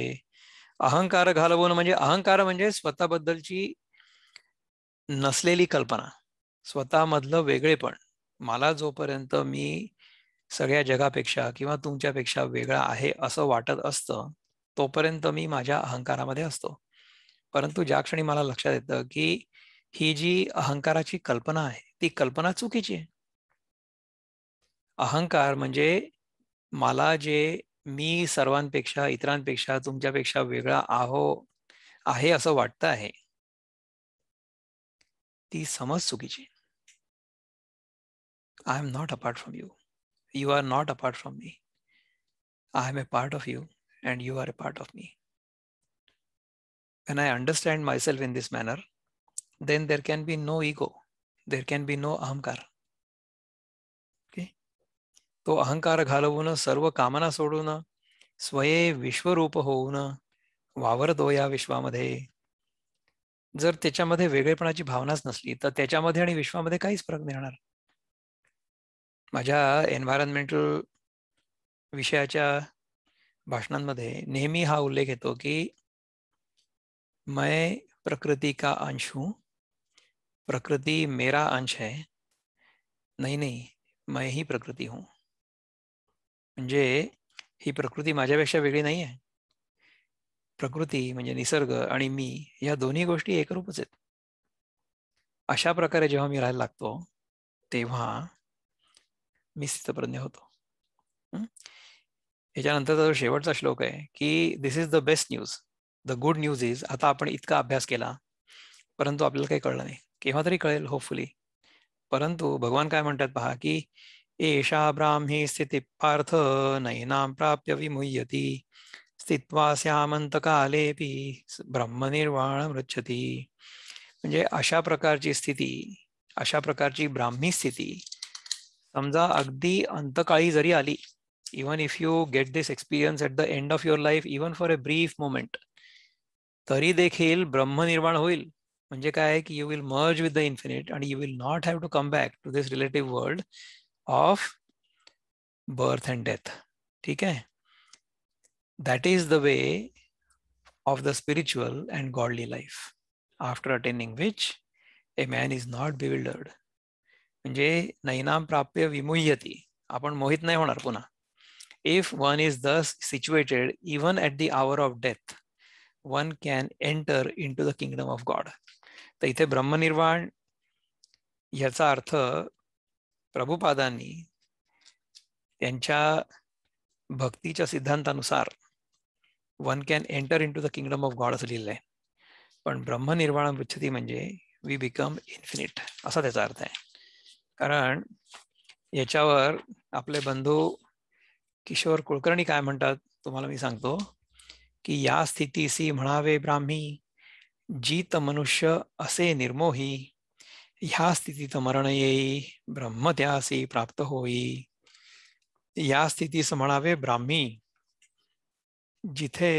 Speaker 1: अहंकार घालवून म्हणजे अहंकार म्हणजे स्वतःबद्दलची नसलेली कल्पना स्वतःमधलं वेगळेपण मला जोपर्यंत मी सगळ्या जगापेक्षा किंवा तुमच्यापेक्षा वेगळा आहे असं वाटत असतं तोपर्यंत मी माझ्या अहंकारामध्ये असतो परंतु ज्या क्षणी मला लक्षात येतं की ही जी अहंकाराची कल्पना आहे ती कल्पना चुकीची आहे अहंकार म्हणजे मला जे मी सर्वांपेक्षा इतरांपेक्षा तुमच्यापेक्षा वेगळा आहो आहे असं वाटतं आहे ती समज चुकीची I am not apart from you you are not apart from me I am a part of you and you are a part of me I I my myself in this manner then there can be no ego there can be no ahankar तो अहंकार घालवून सर्व कामना सोडून स्वये विश्वरूप होऊन वावरतो या विश्वामध्ये जर त्याच्यामध्ये वेगळेपणाची भावनाच नसली तर त्याच्यामध्ये आणि विश्वामध्ये काहीच फरक नाही होणार माझ्या एन्व्हायरमेंटल विषयाच्या भाषणांमध्ये नेहमी हा उल्लेख येतो की मैं प्रकृती का अंश हूँ प्रकृति मेरा अंश है नाही नाही मैं ही प्रकृती हूँ म्हणजे ही प्रकृती माझ्यापेक्षा वेगळी नाही आहे प्रकृती म्हणजे निसर्ग आणि मी या दोन्ही गोष्टी एकरूपच आहेत अशा प्रकारे जेव्हा मी राहायला लागतो तेव्हा मी स्थितप्रज्ञ होतो याच्यानंतरचा जो शेवटचा श्लोक आहे की this is the best news the good news is आता आपण इतका अभ्यास केला परंतु आपल्याला काही कळलं नाही केव्हा तरी कळेल होपफुली परंतु भगवान काय म्हणतात पहा की एषा ब्राह्मी पार्थ नयनां प्राप्य विमुह्यति स्थित्वा ब्रह्म ब्रह्मनिर्वाण म्हणजे अशा प्रकारची स्थिती अशा प्रकारची ब्राह्मी स्थिती समजा अगदी अंतकाळी जरी आली even if you get this experience at the end of your life even for a brief moment तरी देखील ब्रह्म निर्माण होईल म्हणजे काय की you will merge with the infinite and you will not have to come back to this relative world of birth and death okay? that is the way of the spiritual and godly life after attaining which a man is not bewildered म्हणजे नैनाम प्राप्य विमुह्यती आपण मोहित नाही होणार पुन्हा if one is thus situated even at the hour of death one can enter into the kingdom of god तर इथे ब्रह्मनिर्वाण ह्याचा अर्थ प्रभुपादांनी त्यांच्या भक्तीच्या सिद्धांतानुसार one can enter into the kingdom of God असं लिहिलंय पण ब्रह्मनिर्वाण पृच्छती म्हणजे वी बिकम इन्फिनिट असा त्याचा अर्थ आहे कारण याच्यावर आपले बंधू किशोर कुलकर्णी काय म्हणतात तुम्हाला मी सांगतो की या स्थितीसी म्हणावे ब्राह्मी जीत मनुष्य असे निर्मोही ह्या स्थितीत मरण येई ब्रह्मत्यासी प्राप्त होई या स्थितीस म्हणावे ब्राह्मी जिथे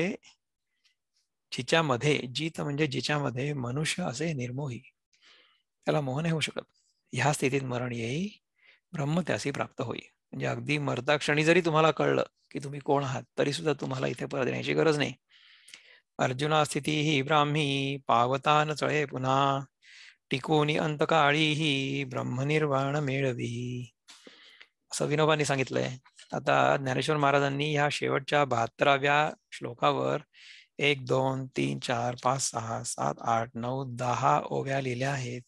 Speaker 1: जिच्यामध्ये जित म्हणजे जिच्यामध्ये मनुष्य असे निर्मोही त्याला मोह नाही होऊ शकत ह्या स्थितीत मरण येई ब्रह्म त्यासी प्राप्त होई म्हणजे अगदी मरता क्षणी जरी तुम्हाला कळलं की तुम्ही कोण आहात तरी सुद्धा तुम्हाला इथे परत येण्याची गरज नाही अर्जुना स्थिती ही ब्राह्मी पावतान चळे पुन्हा टिकून अंतकाळी ही ब्रह्मनिर्वाण मेळवी असं विनोबांनी सांगितलंय आता ज्ञानेश्वर महाराजांनी या शेवटच्या बहात्तराव्या श्लोकावर एक दोन तीन चार पाच सहा सात आठ नऊ दहा ओव्या लिहिल्या आहेत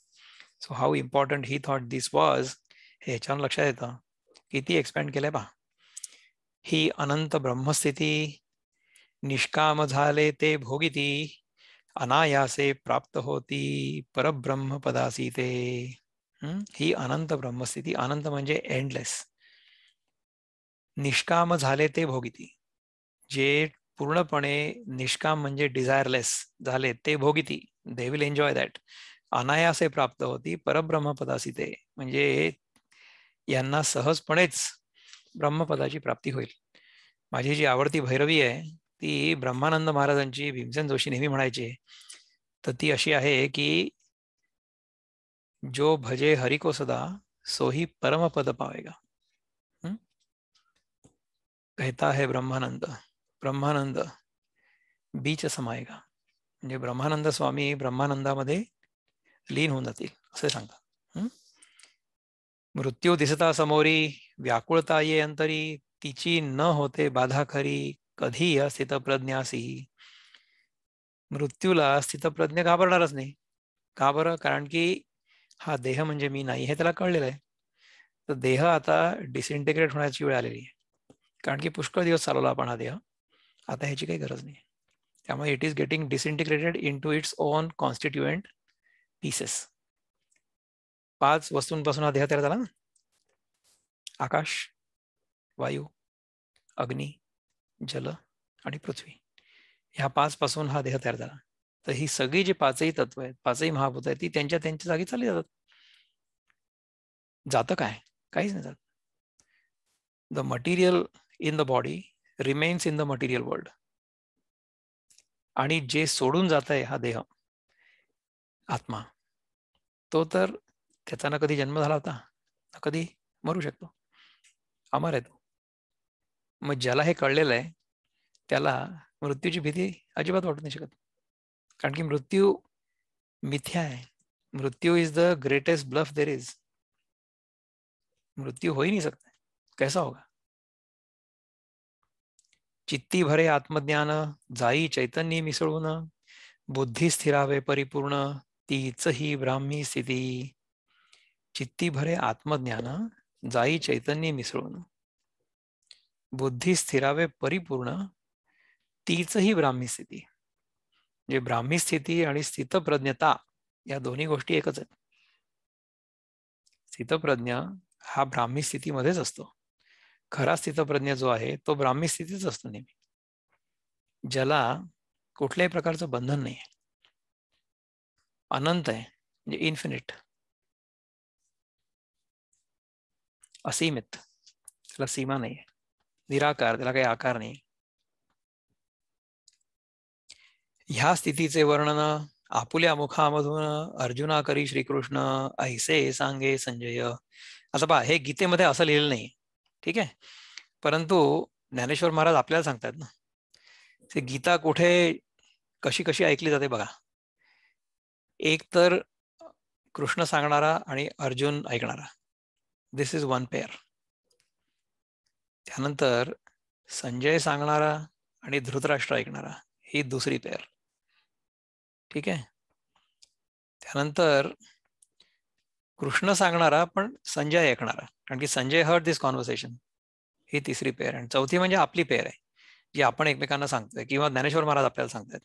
Speaker 1: so how important he thought this was हे ह्याच्यावर लक्षात येतं किती एक्सपेंड केलंय पहा ही अनंत ब्रह्मस्थिती निष्काम झाले ते भोगिती अनायासे प्राप्त होती परब्रह्म हम्म ही अनंत ब्रह्मस्थिती अनंत म्हणजे एंडलेस निष्काम झाले ते भोगिती जे पूर्णपणे निष्काम म्हणजे डिझायरलेस झाले ते भोगिती दे विल एन्जॉय दॅट अनायासे प्राप्त होती परब्रह्म ते म्हणजे यांना सहजपणेच ब्रह्मपदाची प्राप्ती होईल माझी जी आवडती भैरवी आहे ती ब्रह्मानंद महाराजांची भीमसेन जोशी नेहमी म्हणायचे तर ती अशी आहे की जो भजे हरिको को सदा सोही परमपद पावेगा कहता है ब्रह्मानंद ब्रह्मानंद बीच समायगा म्हणजे ब्रह्मानंद स्वामी ब्रह्मानंदामध्ये लीन होऊन जातील असे सांगतात मृत्यू दिसता समोरी व्याकुळता ये अंतरी तिची न होते बाधा खरी कधी स्थित मृत्यूला स्थितप्रज्ञ घाबरणारच नाही का बरं कारण की हा देह म्हणजे मी नाही हे त्याला कळलेलं आहे तर देह आता डिसइंटिग्रेट होण्याची वेळ आलेली आहे कारण की पुष्कळ दिवस चालवला आपण हा देह आता ह्याची काही गरज नाही त्यामुळे it is getting disintegrated into its own constituent pieces पाच वस्तूंपासून हा देह तयार झाला ना आकाश वायू अग्नी जल आणि पृथ्वी ह्या पाच पासून हा देह तयार झाला तर ही सगळी जी पाचही तत्व आहेत पाचही महाभूत आहेत ती त्यांच्या त्यांच्या जागी चालली जातात जातं काय काहीच नाही जात the material in the body remains in the material world आणि जे सोडून जात आहे हा देह आत्मा तो तर त्याचा ना कधी जन्म झाला होता ना कधी मरू शकतो अमर आहे तो मग ज्याला हे कळलेलं आहे त्याला मृत्यूची भीती अजिबात वाटू नाही शकत कारण की मृत्यू मिथ्या आहे मृत्यू is the greatest bluff there is मृत्यू होई नाही सकता कैसा होगा चित्ती भरे आत्मज्ञान जाई चैतन्य मिसळून बुद्धी स्थिरावे परिपूर्ण तीच ही ब्राह्मी स्थिती चित्ती भरे आत्मज्ञान जाई चैतन्य मिसळून बुद्धी स्थिरावे परिपूर्ण तीच ही ब्राह्मी स्थिती म्हणजे ब्राह्मी स्थिती आणि स्थितप्रज्ञता या दोन्ही गोष्टी एकच आहेत स्थितप्रज्ञ हा ब्राह्मी स्थितीमध्येच असतो खरा स्थितप्रज्ञ जो आहे तो ब्राह्मी स्थितीच असतो नेहमी ज्याला कुठल्याही प्रकारचं बंधन नाही अनंत आहे म्हणजे इन्फिनिट असीमित त्याला सीमा नाही निराकार त्याला काही आकार नाही ह्या स्थितीचे वर्णन आपुल्या मुखामधून अर्जुना करी श्रीकृष्ण ऐसे सांगे संजय असं पहा हे गीतेमध्ये असं लिहिलं नाही ठीक आहे परंतु ज्ञानेश्वर महाराज आपल्याला सांगतात ना ते गीता कुठे कशी कशी ऐकली जाते बघा एक तर कृष्ण सांगणारा आणि अर्जुन ऐकणारा दिस इज वन पेअर त्यानंतर संजय सांगणारा आणि धृतराष्ट्र ऐकणारा ही दुसरी पेअर ठीक आहे त्यानंतर कृष्ण सांगणारा पण संजय ऐकणारा कारण की संजय हर्ड दिस कॉन्व्हर्सेशन ही तिसरी पेअर आणि चौथी म्हणजे आपली पेअर आहे जी आपण एकमेकांना सांगतोय किंवा ज्ञानेश्वर महाराज आपल्याला सांगतायत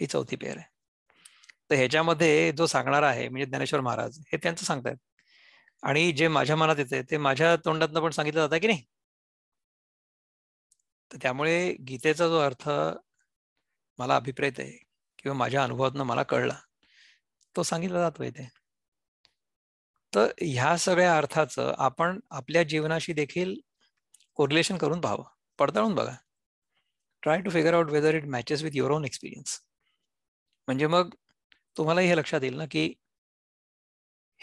Speaker 1: ही चौथी पेअर आहे तर ह्याच्यामध्ये जो सांगणारा आहे म्हणजे ज्ञानेश्वर महाराज हे त्यांचं सांगतायत आणि जे माझ्या मनात येते ते माझ्या तोंडातनं पण सांगितलं जातं की नाही तर त्यामुळे गीतेचा जो अर्थ मला अभिप्रेत आहे किंवा माझ्या अनुभवातनं मला कळला तो सांगितला जातो इथे तर ह्या सगळ्या अर्थाचं आपण आपल्या जीवनाशी देखील कोरिलेशन करून पाहावं पडताळून बघा try to figure out whether it matches with your own experience म्हणजे मग तुम्हाला हे लक्षात येईल ना की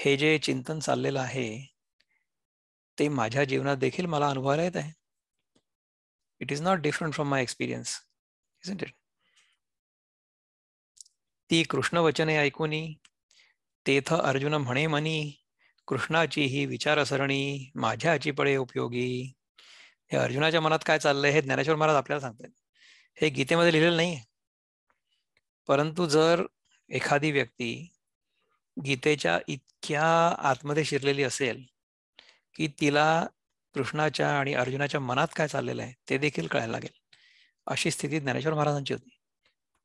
Speaker 1: हे जे चिंतन चाललेलं आहे ते माझ्या जीवनात देखील मला अनुभवायला येत आहे it is not different from my experience, isn't it? ती कृष्ण वचने ऐकुनी तेथ अर्जुन म्हणे मनी कृष्णाची ही विचारसरणी माझ्याची पळे उपयोगी हे अर्जुनाच्या मनात काय चाललंय हे ज्ञानेश्वर महाराज आपल्याला सांगतात हे गीतेमध्ये लिहिलेलं नाही परंतु जर एखादी व्यक्ती गीतेच्या इतक्या आतमध्ये शिरलेली असेल की तिला कृष्णाच्या आणि अर्जुनाच्या मनात काय चाललेलं आहे ते देखील कळायला लागेल अशी स्थिती ज्ञानेश्वर महाराजांची होती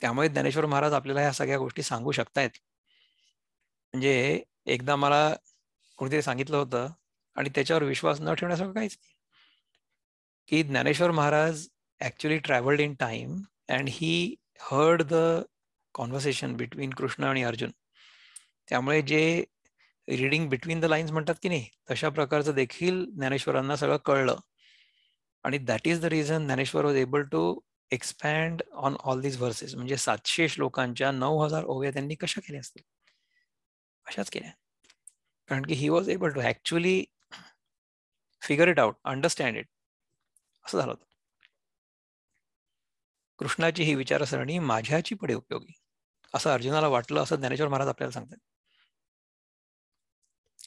Speaker 1: त्यामुळे ज्ञानेश्वर महाराज आपल्याला ह्या सगळ्या गोष्टी सांगू शकतायत म्हणजे एकदा मला कोणीतरी सांगितलं होतं आणि त्याच्यावर विश्वास न ठेवण्यासारखं काहीच नाही की Dnyaneshwar Maharaj actually travelled in time and he heard the conversation between Krishna आणि अर्जुन त्यामुळे जे रिडिंग बिटवीन द लाईन्स म्हणतात की नाही तशा प्रकारचं देखील ज्ञानेश्वरांना सगळं कळलं आणि that is the reason Dnyaneshwar was able to expand on all these verses म्हणजे सातशे श्लोकांच्या नऊ हजार ओव्या त्यांनी कशा केल्या असतील अशाच केल्या कारण की he was able to actually figure it out understand it असं झालं होतं कृष्णाची ही विचारसरणी माझ्याची पडे उपयोगी असं अर्जुनाला वाटलं असं ज्ञानेश्वर महाराज आपल्याला सांगतात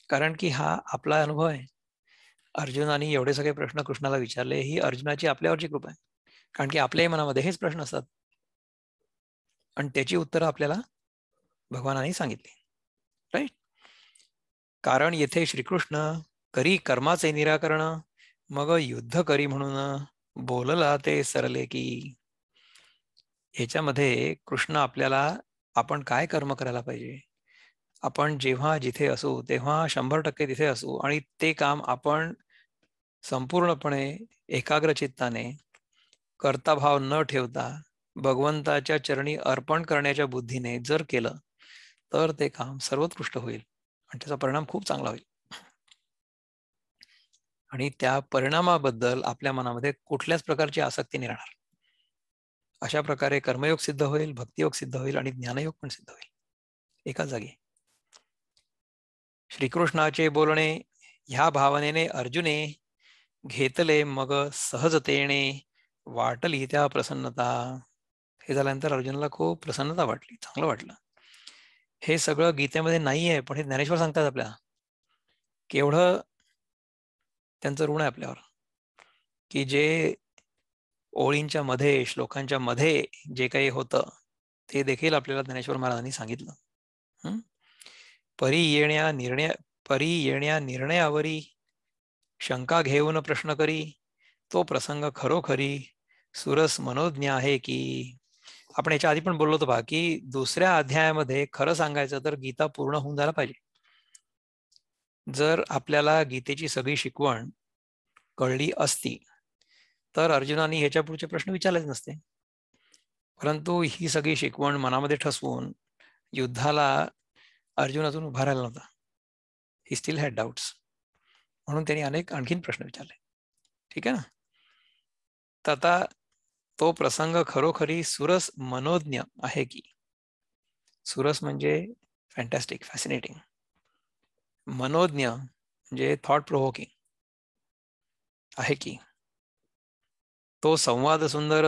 Speaker 1: कारण की हा आपला अनुभव आहे अर्जुनाने एवढे सगळे प्रश्न कृष्णाला विचारले ही अर्जुनाची आपल्यावरची कृपा आहे कारण की आपल्याही मनामध्ये हेच प्रश्न असतात आणि त्याची उत्तर आपल्याला भगवानाने सांगितली राईट कारण येथे श्रीकृष्ण करी कर्माचे निराकरण मग युद्ध करी म्हणून बोलला ते सरले की ह्याच्यामध्ये कृष्ण आपल्याला आपण काय कर्म करायला पाहिजे आपण जेव्हा जिथे असू तेव्हा शंभर टक्के तिथे असू आणि ते काम आपण संपूर्णपणे चित्ताने करता भाव न ठेवता भगवंताच्या चरणी अर्पण करण्याच्या बुद्धीने जर केलं तर ते काम सर्वोत्कृष्ट होईल आणि त्याचा परिणाम खूप चांगला होईल आणि त्या परिणामाबद्दल आपल्या मनामध्ये कुठल्याच प्रकारची आसक्ती नाही राहणार अशा प्रकारे कर्मयोग सिद्ध होईल भक्तियोग सिद्ध होईल आणि ज्ञानयोग पण सिद्ध होईल एकाच जागी श्रीकृष्णाचे बोलणे ह्या भावनेने अर्जुने घेतले मग सहजतेने वाटली त्या प्रसन्नता हे झाल्यानंतर अर्जुनाला खूप प्रसन्नता वाटली चांगलं वाटलं हे सगळं गीतेमध्ये नाहीये पण हे ज्ञानेश्वर सांगतात आपल्या केवढं त्यांचं ऋण आहे आपल्यावर की जे ओळींच्या मध्ये श्लोकांच्या मध्ये जे काही होतं ते देखील आपल्याला ज्ञानेश्वर महाराजांनी सांगितलं परी येण्या निर्णय परी येण्या निर्णयावरी शंका घेऊन प्रश्न करी तो प्रसंग खरोखरी सुरस मनोज्ञ आहे की आपण याच्या आधी पण बोललो होतो बा की दुसऱ्या अध्यायामध्ये खरं सांगायचं तर गीता पूर्ण होऊन जायला पाहिजे जर आपल्याला गीतेची सगळी शिकवण कळली असती तर अर्जुनाने ह्याच्या पुढचे प्रश्न विचारलेच नसते परंतु ही सगळी शिकवण मनामध्ये ठसवून युद्धाला अर्जुन अजून उभा राहिला नव्हता ही स्टील हॅड डाऊट्स म्हणून त्यांनी अनेक आणखीन प्रश्न विचारले ठीक आहे ना तर आता तो प्रसंग खरोखरी सुरस मनोज्ञ आहे की सुरस म्हणजे फॅन्टॅस्टिक फॅसिनेटिंग मनोज्ञ म्हणजे थॉट प्रोवोकिंग आहे की तो संवाद सुंदर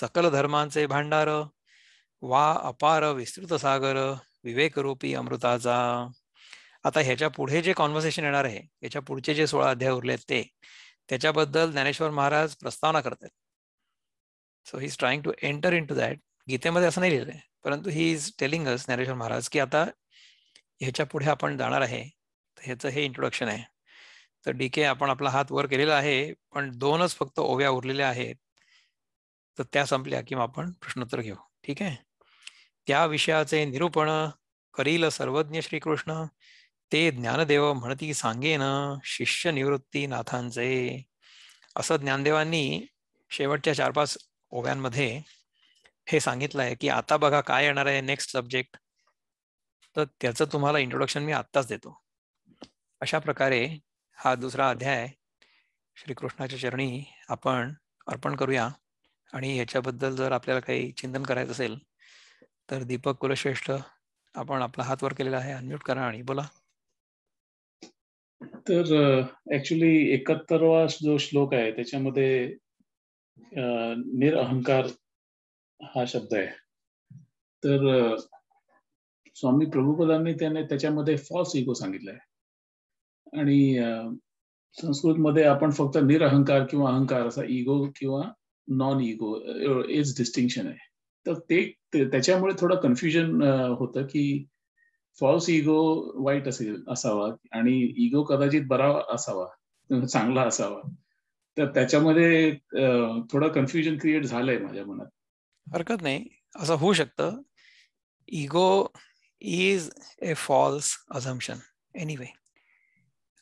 Speaker 1: सकल धर्मांचे भांडार वा अपार विस्तृत सागर विवेकरूपी अमृताचा आता ह्याच्या पुढे जे कॉन्व्हर्सेशन येणार आहे याच्या पुढचे जे सोळा अध्याय आहेत ते त्याच्याबद्दल ज्ञानेश्वर महाराज प्रस्तावना आहेत so he is trying to enter into that गीतेमध्ये असं नाही लिहिलंय परंतु he is telling us Dnyaneshwar Maharaj की आता ह्याच्या पुढे आपण जाणार आहे तर ह्याचं हे इंट्रोडक्शन आहे तर डी के आपण आपला हात वर केलेला आहे पण दोनच फक्त ओव्या उरलेल्या आहेत तर त्या संपल्या किंवा आपण प्रश्नोत्तर घेऊ ठीक आहे त्या विषयाचे निरूपण करील सर्वज्ञ श्रीकृष्ण ते ज्ञानदेव म्हणती सांगेन शिष्य निवृत्ती नाथांचे असं ज्ञानदेवांनी शेवटच्या चार पाच ओव्यांमध्ये हे सांगितलं आहे की आता बघा काय येणार आहे नेक्स्ट सब्जेक्ट तर त्याचं तुम्हाला इंट्रोडक्शन मी आत्ताच देतो अशा प्रकारे हा दुसरा अध्याय श्रीकृष्णाच्या चरणी आपण अर्पण करूया आणि ह्याच्याबद्दल जर आपल्याला काही चिंतन करायचं असेल तर दीपक कुलश्रेष्ठ आपण आपला हात वर केलेला आहे अनम्यूट करा आणि बोला तर ऍक्च्युली एकाहत्तरवा जो श्लोक आहे त्याच्यामध्ये निरअहंकार हा शब्द आहे तर स्वामी प्रभुपदांनी त्याने त्याच्यामध्ये फॉल्स इगो सांगितलं आहे आणि मध्ये आपण फक्त निरअहंकार किंवा अहंकार असा इगो किंवा नॉन इगो एज डिस्टिंक्शन आहे तर ते त्याच्यामुळे थोडं कन्फ्युजन होतं की फॉल्स इगो वाईट असेल असावा आणि इगो कदाचित बरा असावा चांगला असावा तर त्याच्यामध्ये थोडं कन्फ्युजन क्रिएट झालंय माझ्या मनात हरकत नाही असं होऊ शकतं ego is a false assumption anyway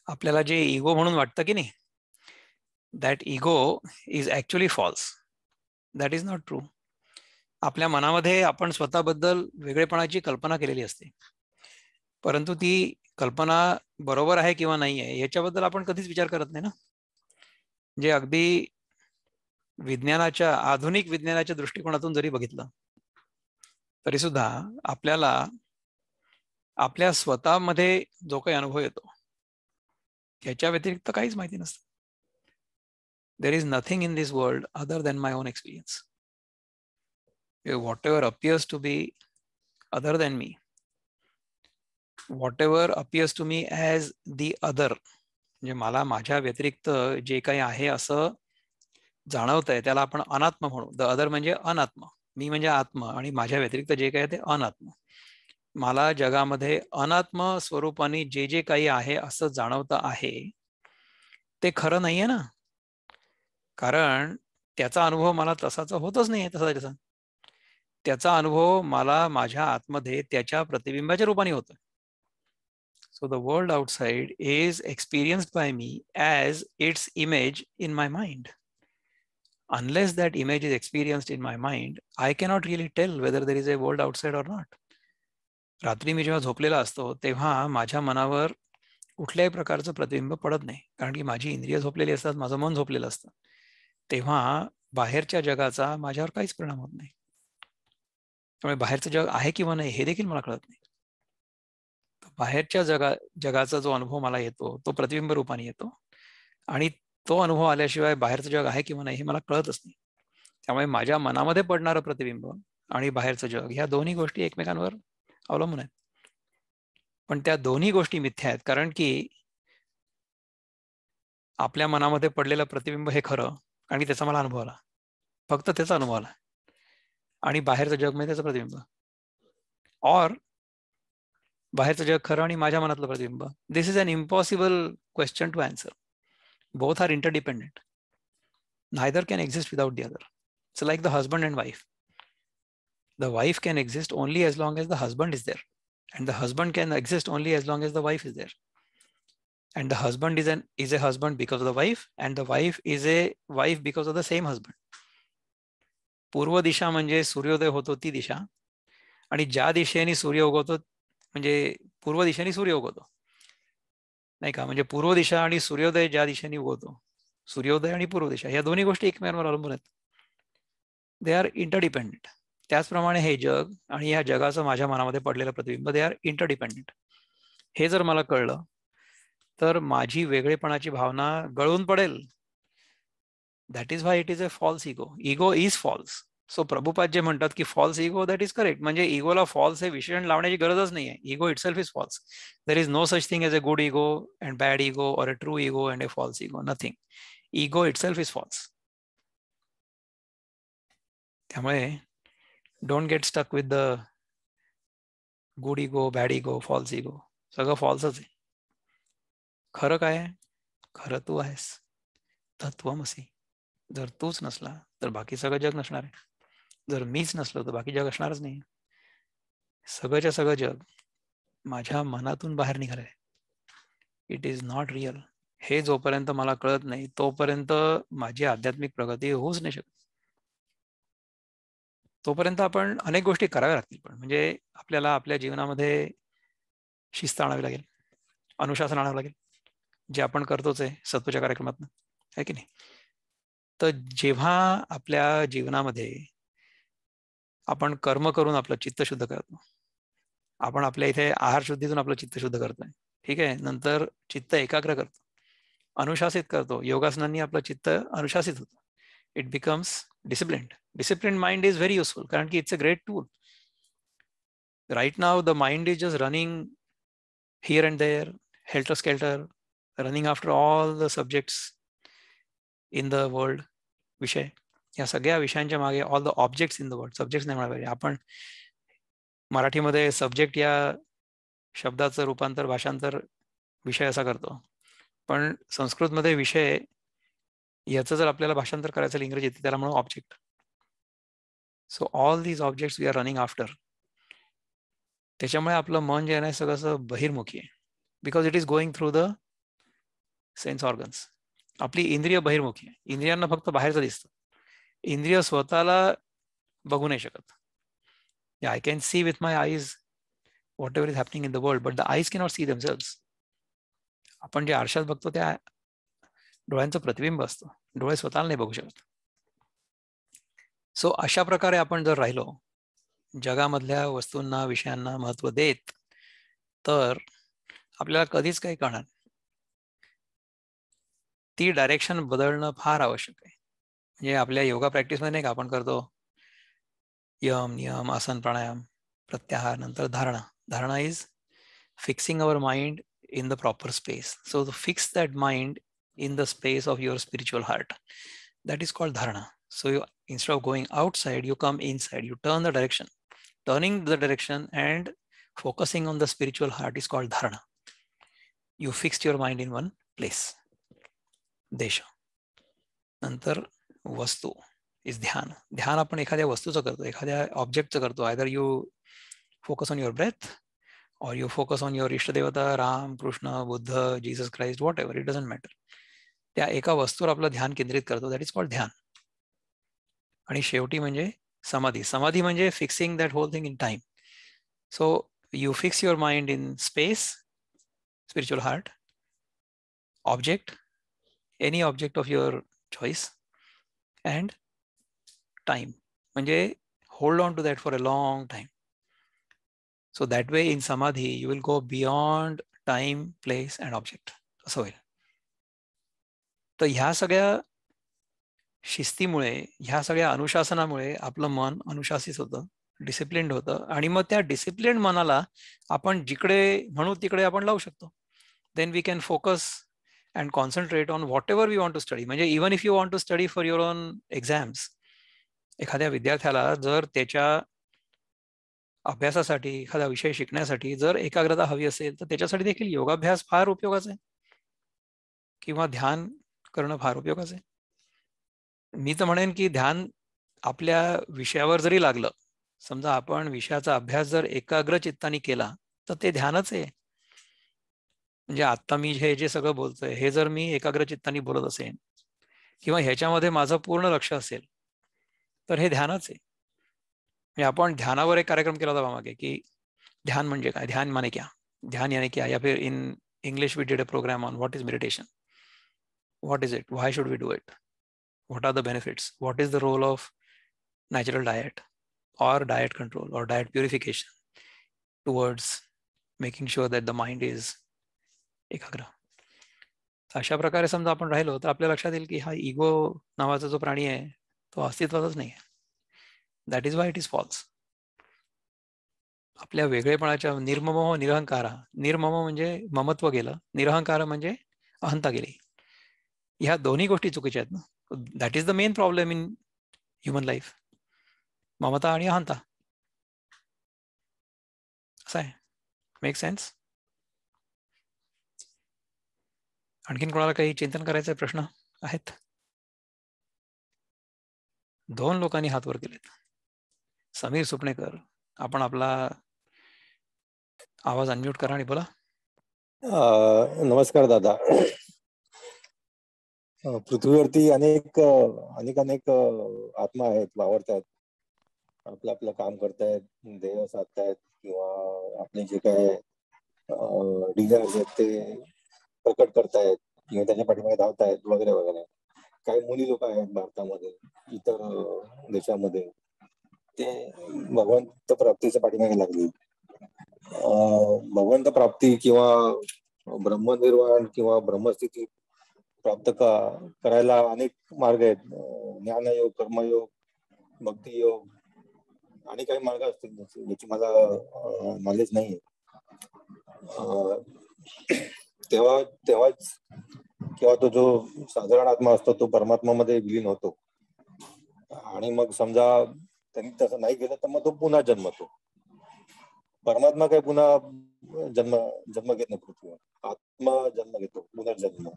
Speaker 1: आपल्याला जे इगो म्हणून वाटतं की नाही that ego is actually false that is not true आपल्या मनामध्ये आपण स्वतःबद्दल वेगळेपणाची कल्पना केलेली असते परंतु ती कल्पना बरोबर आहे किंवा नाही आहे याच्याबद्दल आपण कधीच विचार करत नाही ना जे अगदी विज्ञानाच्या आधुनिक विज्ञानाच्या दृष्टिकोनातून जरी बघितलं तरी सुद्धा आपल्याला आपल्या स्वतःमध्ये जो काही अनुभव येतो त्याच्या व्यतिरिक्त काहीच माहिती नसतं there is nothing in this world other than my own experience Uh, whatever appears to be other than me, whatever appears to me as the other, म्हणजे मला माझ्या व्यतिरिक्त जे काही आहे असं जाणवत आहे त्याला आपण अनात्म म्हणू द अदर म्हणजे अनात्म मी म्हणजे आत्मा आणि माझ्या व्यतिरिक्त जे काही आहे ते अनात्म मला जगामध्ये अनात्म स्वरूपाने जे जे काही आहे असं जाणवत आहे ते खरं नाहीये ना कारण त्याचा अनुभव मला तसाच होतच नाही तसा तसा त्याचा अनुभव मला माझ्या आतमध्ये त्याच्या प्रतिबिंबाच्या रूपाने होतो so the world outside is experienced by me as its image in my mind unless that image is experienced in my mind I cannot really tell whether there is a world outside or not रात्री मी जेव्हा झोपलेला असतो तेव्हा माझ्या मनावर कुठल्याही प्रकारचं प्रतिबिंब पडत नाही कारण की माझी इंद्रिय झोपलेली असतात माझं मन झोपलेलं असतं तेव्हा बाहेरच्या जगाचा माझ्यावर काहीच परिणाम होत नाही त्यामुळे बाहेरचं जग आहे किंवा नाही हे देखील मला कळत नाही बाहेरच्या जगा जगाचा जो अनुभव मला येतो तो प्रतिबिंब रूपाने येतो आणि तो अनुभव आल्याशिवाय बाहेरचं जग आहे किंवा नाही हे मला कळतच नाही त्यामुळे माझ्या मनामध्ये पडणारं प्रतिबिंब आणि बाहेरचं जग ह्या दोन्ही गोष्टी एकमेकांवर अवलंबून आहेत पण त्या दोन्ही गोष्टी मिथ्या आहेत कारण की आपल्या मनामध्ये पडलेलं प्रतिबिंब हे खरं आणि त्याचा मला अनुभव आला फक्त त्याचा अनुभव आला आणि बाहेरचं जग म्हणजे त्याचं प्रतिबिंब और बाहेरचं जग खरं आणि माझ्या मनातलं प्रतिबिंब this is an impossible question to answer both are interdependent neither can exist without the other. It's like the husband and wife. The wife can exist only as long as the husband is there. And the husband can exist only as long as the wife is there. And the husband is an is a husband because of the wife, and the wife is a wife because of the same husband. पूर्व दिशा म्हणजे सूर्योदय होतो ती दिशा आणि ज्या दिशेने सूर्य उगवतो म्हणजे पूर्व दिशेने सूर्य उगवतो नाही का म्हणजे पूर्व दिशा आणि सूर्योदय ज्या दिशेने उगवतो सूर्योदय आणि पूर्व दिशा या दोन्ही गोष्टी एकमेकांवर अवलंबून आहेत दे आर इंटरडिपेंडेंट त्याचप्रमाणे हे जग आणि या जगाचं माझ्या मनामध्ये पडलेलं प्रतिबिंब दे आर इंटरडिपेंडेंट हे जर मला कळलं तर माझी वेगळेपणाची भावना गळून पडेल that is why it is a false ego ego is false so Prabhupada जे म्हणतात की false ego that is correct म्हणजे इगोला फॉल्स हे विशेषण लावण्याची गरजच नाही आहे ego itself is false there is no such thing as a good ego and bad ego or a true ego and a false ego nothing ego itself is false त्यामुळे don't get stuck with the good ego bad ego false ego सगळं फॉल्सच आहे खरं काय खरं तू आहेस तत्वमसी जर तूच नसला तर बाकी सगळं जग नसणार आहे जर मीच नसलो तर बाकी जग असणारच नाही सगळंच्या सगळं जग माझ्या मनातून बाहेर निघालं इट इज नॉट रिअल हे जोपर्यंत मला कळत नाही तोपर्यंत माझी आध्यात्मिक प्रगती होऊच नाही शकत तोपर्यंत आपण अनेक गोष्टी कराव्या लागतील पण म्हणजे आपल्याला आपल्या जीवनामध्ये शिस्त आणावी लागेल अनुशासन आणावं लागेल जे आपण करतोच आहे सत्वच्या कार्यक्रमात आहे की नाही तर जेव्हा आपल्या जीवनामध्ये आपण कर्म करून आपलं चित्त शुद्ध करतो आपण आपल्या इथे आहार शुद्धीतून आपलं चित्त शुद्ध करतोय ठीक आहे नंतर चित्त एकाग्र करतो अनुशासित करतो योगासनांनी आपलं चित्त अनुशासित होतं it becomes discipline discipline mind is very useful कारण की it's a great tool right now the mind is just running here and there helter skelter running after all the subjects in the world विषय या सगळ्या विषयांच्या मागे all the objects in the world subjects नाही म्हणा आपण मराठीमध्ये subject या शब्दाचं रूपांतर भाषांतर विषय असा करतो पण संस्कृतमध्ये विषय याचं जर आपल्याला भाषांतर करायचं इंग्रजी येते त्याला म्हणून object so all these object we are running after त्याच्यामुळे आपलं मन जे आहे ना सगळं बहिरमुखी आहे because it is going through the sense organs आपली इंद्रिय बहिर्मुखी आहे इंद्रियांना फक्त बाहेरचं दिसतं इंद्रिय स्वतःला बघू नाही शकत I can see with my eyes whatever is happening in the world but the eyes cannot see themselves आपण जे आरशात बघतो त्या डोळ्यांचं प्रतिबिंब असतं डोळे स्वतःला नाही बघू शकत सो अशा प्रकारे आपण जर राहिलो जगामधल्या वस्तूंना विषयांना महत्व देत तर आपल्याला कधीच काही कळणार ती डायरेक्शन बदलणं फार आवश्यक आहे म्हणजे आपल्या योगा प्रॅक्टिसमध्ये नाही का आपण करतो यम नियम आसन प्राणायाम प्रत्याहार नंतर धारणा धारणा is fixing our mind in the proper space so fix that mind in the space of your spiritual heart that is called धारणा so you instead of going outside you come inside you turn the direction turning the direction and focusing on the spiritual heart is called dharana. You fixed your mind in one place. देश नंतर वस्तू is ध्यान ध्यान आपण एखाद्या वस्तूचं करतो एखाद्या ऑब्जेक्टचं करतो either you focus on your breath or you focus on your इष्टदेवता Ram Krishna Buddha Jesus Christ whatever it doesn't matter त्या एका वस्तूवर आपलं ध्यान केंद्रित करतो दॅट इज कॉल्ड ध्यान आणि शेवटी म्हणजे समाधी समाधी म्हणजे fixing that whole thing in time so you fix your mind in space spiritual heart object any object of your choice and time म्हणजे hold on to that for a long time so that way in समाधी you will go beyond time place and object असं होईल तर ह्या सगळ्या शिस्तीमुळे ह्या सगळ्या अनुशासनामुळे आपलं मन अनुशासित होतं डिसिप्लिन्ड होतं आणि मग त्या डिसिप्लिन्ड मनाला आपण जिकडे म्हणू तिकडे आपण लावू शकतो then we can focus and concentrate on whatever we want to study म्हणजे even if you want to study for your own exams एखाद्या विद्यार्थ्याला जर त्याच्या अभ्यासासाठी एखादा विषय शिकण्यासाठी जर एकाग्रता हवी असेल तर त्याच्यासाठी देखील योगाभ्यास फार उपयोगाचा आहे किंवा ध्यान करणं फार उपयोगाचं आहे मी तर म्हणेन की ध्यान आपल्या विषयावर जरी लागलं समजा आपण विषयाचा अभ्यास जर एकाग्र चित्ताने केला तर ते ध्यानच आहे म्हणजे आता मी हे जे सगळं बोलतोय हे जर मी एकाग्र चित्तानी बोलत असेल किंवा ह्याच्यामध्ये माझं पूर्ण लक्ष असेल तर हे ध्यानच आहे म्हणजे आपण ध्यानावर एक कार्यक्रम केला होता मागे की ध्यान म्हणजे काय ध्यान माने क्या ध्यान याने क्या या फिर in English we did a programme on what is meditation what is it why should we do it what are the benefits what is the role of natural diet or diet control or diet purification towards making sure that the mind is एकाग्र अशा प्रकारे समजा आपण राहिलो तर आपल्या लक्षात येईल की हा इगो नावाचा जो प्राणी आहे तो अस्तित्वातच नाही आहे that is why it is false आपल्या वेगळेपणाच्या निर्मम निरहंकार निर्मम म्हणजे ममत्व गेलं निरहंकार म्हणजे अहंता गेली ह्या दोन्ही गोष्टी चुकीच्या आहेत ना that is the main problem in human life ममता आणि अहंता असं आहे मेक सेन्स आणखीन कोणाला काही चिंतन करायचे प्रश्न आहेत दोन लोकांनी हात वर केलेत समीर सुपणेकर आपण आपला
Speaker 2: आवाज अनम्यूट करा आणि बोला नमस्कार दादा पृथ्वीवरती अनेक अनेक अनेक आत्मा आहेत वावरतायत आपलं आपलं काम करतायत ध्येय साधतायत किंवा आपले जे काय डिझायर्स आहेत ते प्रकट करतायत किंवा त्याच्या पाठीमागे धावतायत वगैरे वगैरे काही मुली लोक आहेत भारतामध्ये इतर देशामध्ये ते भगवंत प्राप्तीच्या पाठीमागे लागली भगवंत प्राप्ती किंवा ब्रह्मनिर्वाण किंवा ब्रह्मस्थिती प्राप्त का करायला अनेक मार्ग आहेत ज्ञानयोग कर्मयोग भक्तियोग आणि काही मार्ग असतील याची मला नॉलेज नाही तेव्हा तेव्हाच किंवा तो जो साधारण आत्मा असतो तो मध्ये विलीन होतो आणि मग समजा त्यांनी तसं नाही केलं तर मग तो पुन्हा जन्मतो परमात्मा काय पुन्हा जन्म जन्म घेत नाही पृथ्वीवर आत्मा जन्म घेतो पुनर्जन्म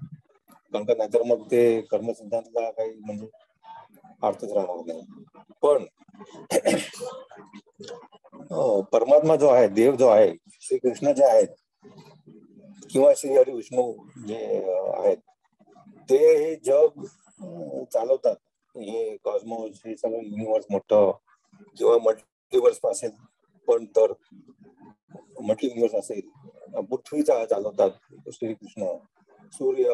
Speaker 2: कारण का नाहीतर मग ते कर्मसिद्धांतला काही म्हणजे अर्थच राहणार नाही पण परमात्मा जो आहे देव जो आहे श्री कृष्ण जे आहेत किंवा श्रीहरी विष्णू जे आहेत ते हे जग चालवतात हे कॉस्मोस हे सगळं युनिव्हर्स मोठ किंवा मल्टिव्हर्स असेल पण तर मल्टी असेल पृथ्वीचा चालवतात श्रीकृष्ण सूर्य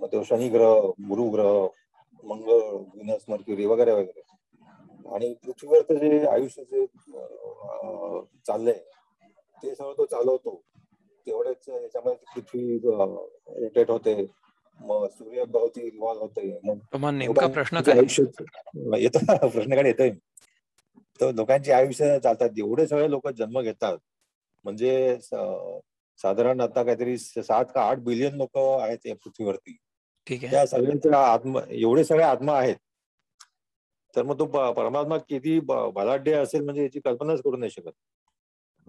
Speaker 2: मग शनी ग्रह गुरु ग्रह मंगळ विनस मर्क्युरी वगैरे वगैरे आणि पृथ्वीवर जे आयुष्य जे चाललंय ते सगळं तो चालवतो तेवढेच याच्यामध्ये पृथ्वी रोटेट होते मग सूर्य भोवती इन्व्हॉल्व होते प्रश्न काय येतो प्रश्न काय येतोय तर लोकांचे आयुष्य चालतात एवढे सगळे लोक जन्म घेतात म्हणजे साधारण आता काहीतरी सात का आठ बिलियन लोक आहेत या पृथ्वीवरती ठीक त्या सगळ्यांच्या आत्म एवढे सगळे आत्मा आहेत तर मग तो परमात्मा किती बलाढ्य असेल म्हणजे याची कल्पनाच करू नाही शकत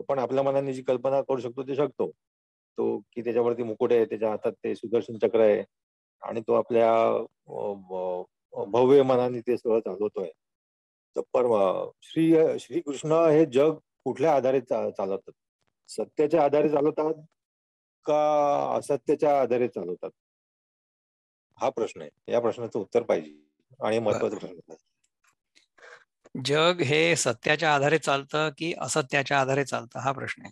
Speaker 2: पण आपल्या मनाने जी कल्पना करू शकतो ते शकतो तो की त्याच्यावरती मुकुट आहे त्याच्या हातात ते सुदर्शन चक्र आहे आणि तो आपल्या भव्य मनाने ते सगळं चालवतोय तर श्री श्री श्रीकृष्ण हे जग कुठल्या आधारे चालवतात सत्याच्या आधारे चालवतात का असत्याच्या आधारे चालवतात हा प्रश्न आहे या प्रश्नाचं उत्तर पाहिजे आणि महत्वाचा प्रश्न
Speaker 1: जग हे सत्याच्या आधारे चालतं की असत्याच्या आधारे चालतं हा प्रश्न आहे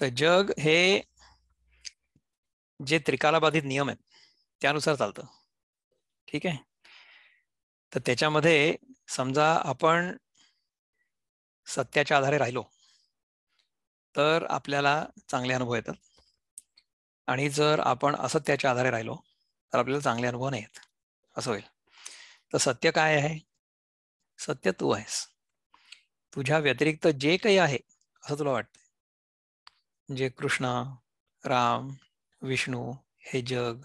Speaker 1: तर जग हे जे त्रिकालाबाधित नियम आहेत त्यानुसार चालतं ठीक आहे तर त्याच्यामध्ये समजा आपण सत्याच्या आधारे राहिलो तर आपल्याला चांगले अनुभव येतात आणि जर आपण असत्याच्या आधारे राहिलो तर आपल्याला चांगले अनुभव नाही येत असं होईल तर सत्य काय आहे सत्य तू आहेस तुझ्या व्यतिरिक्त जे काही आहे असं तुला वाटतय जे कृष्णा राम विष्णू हे जग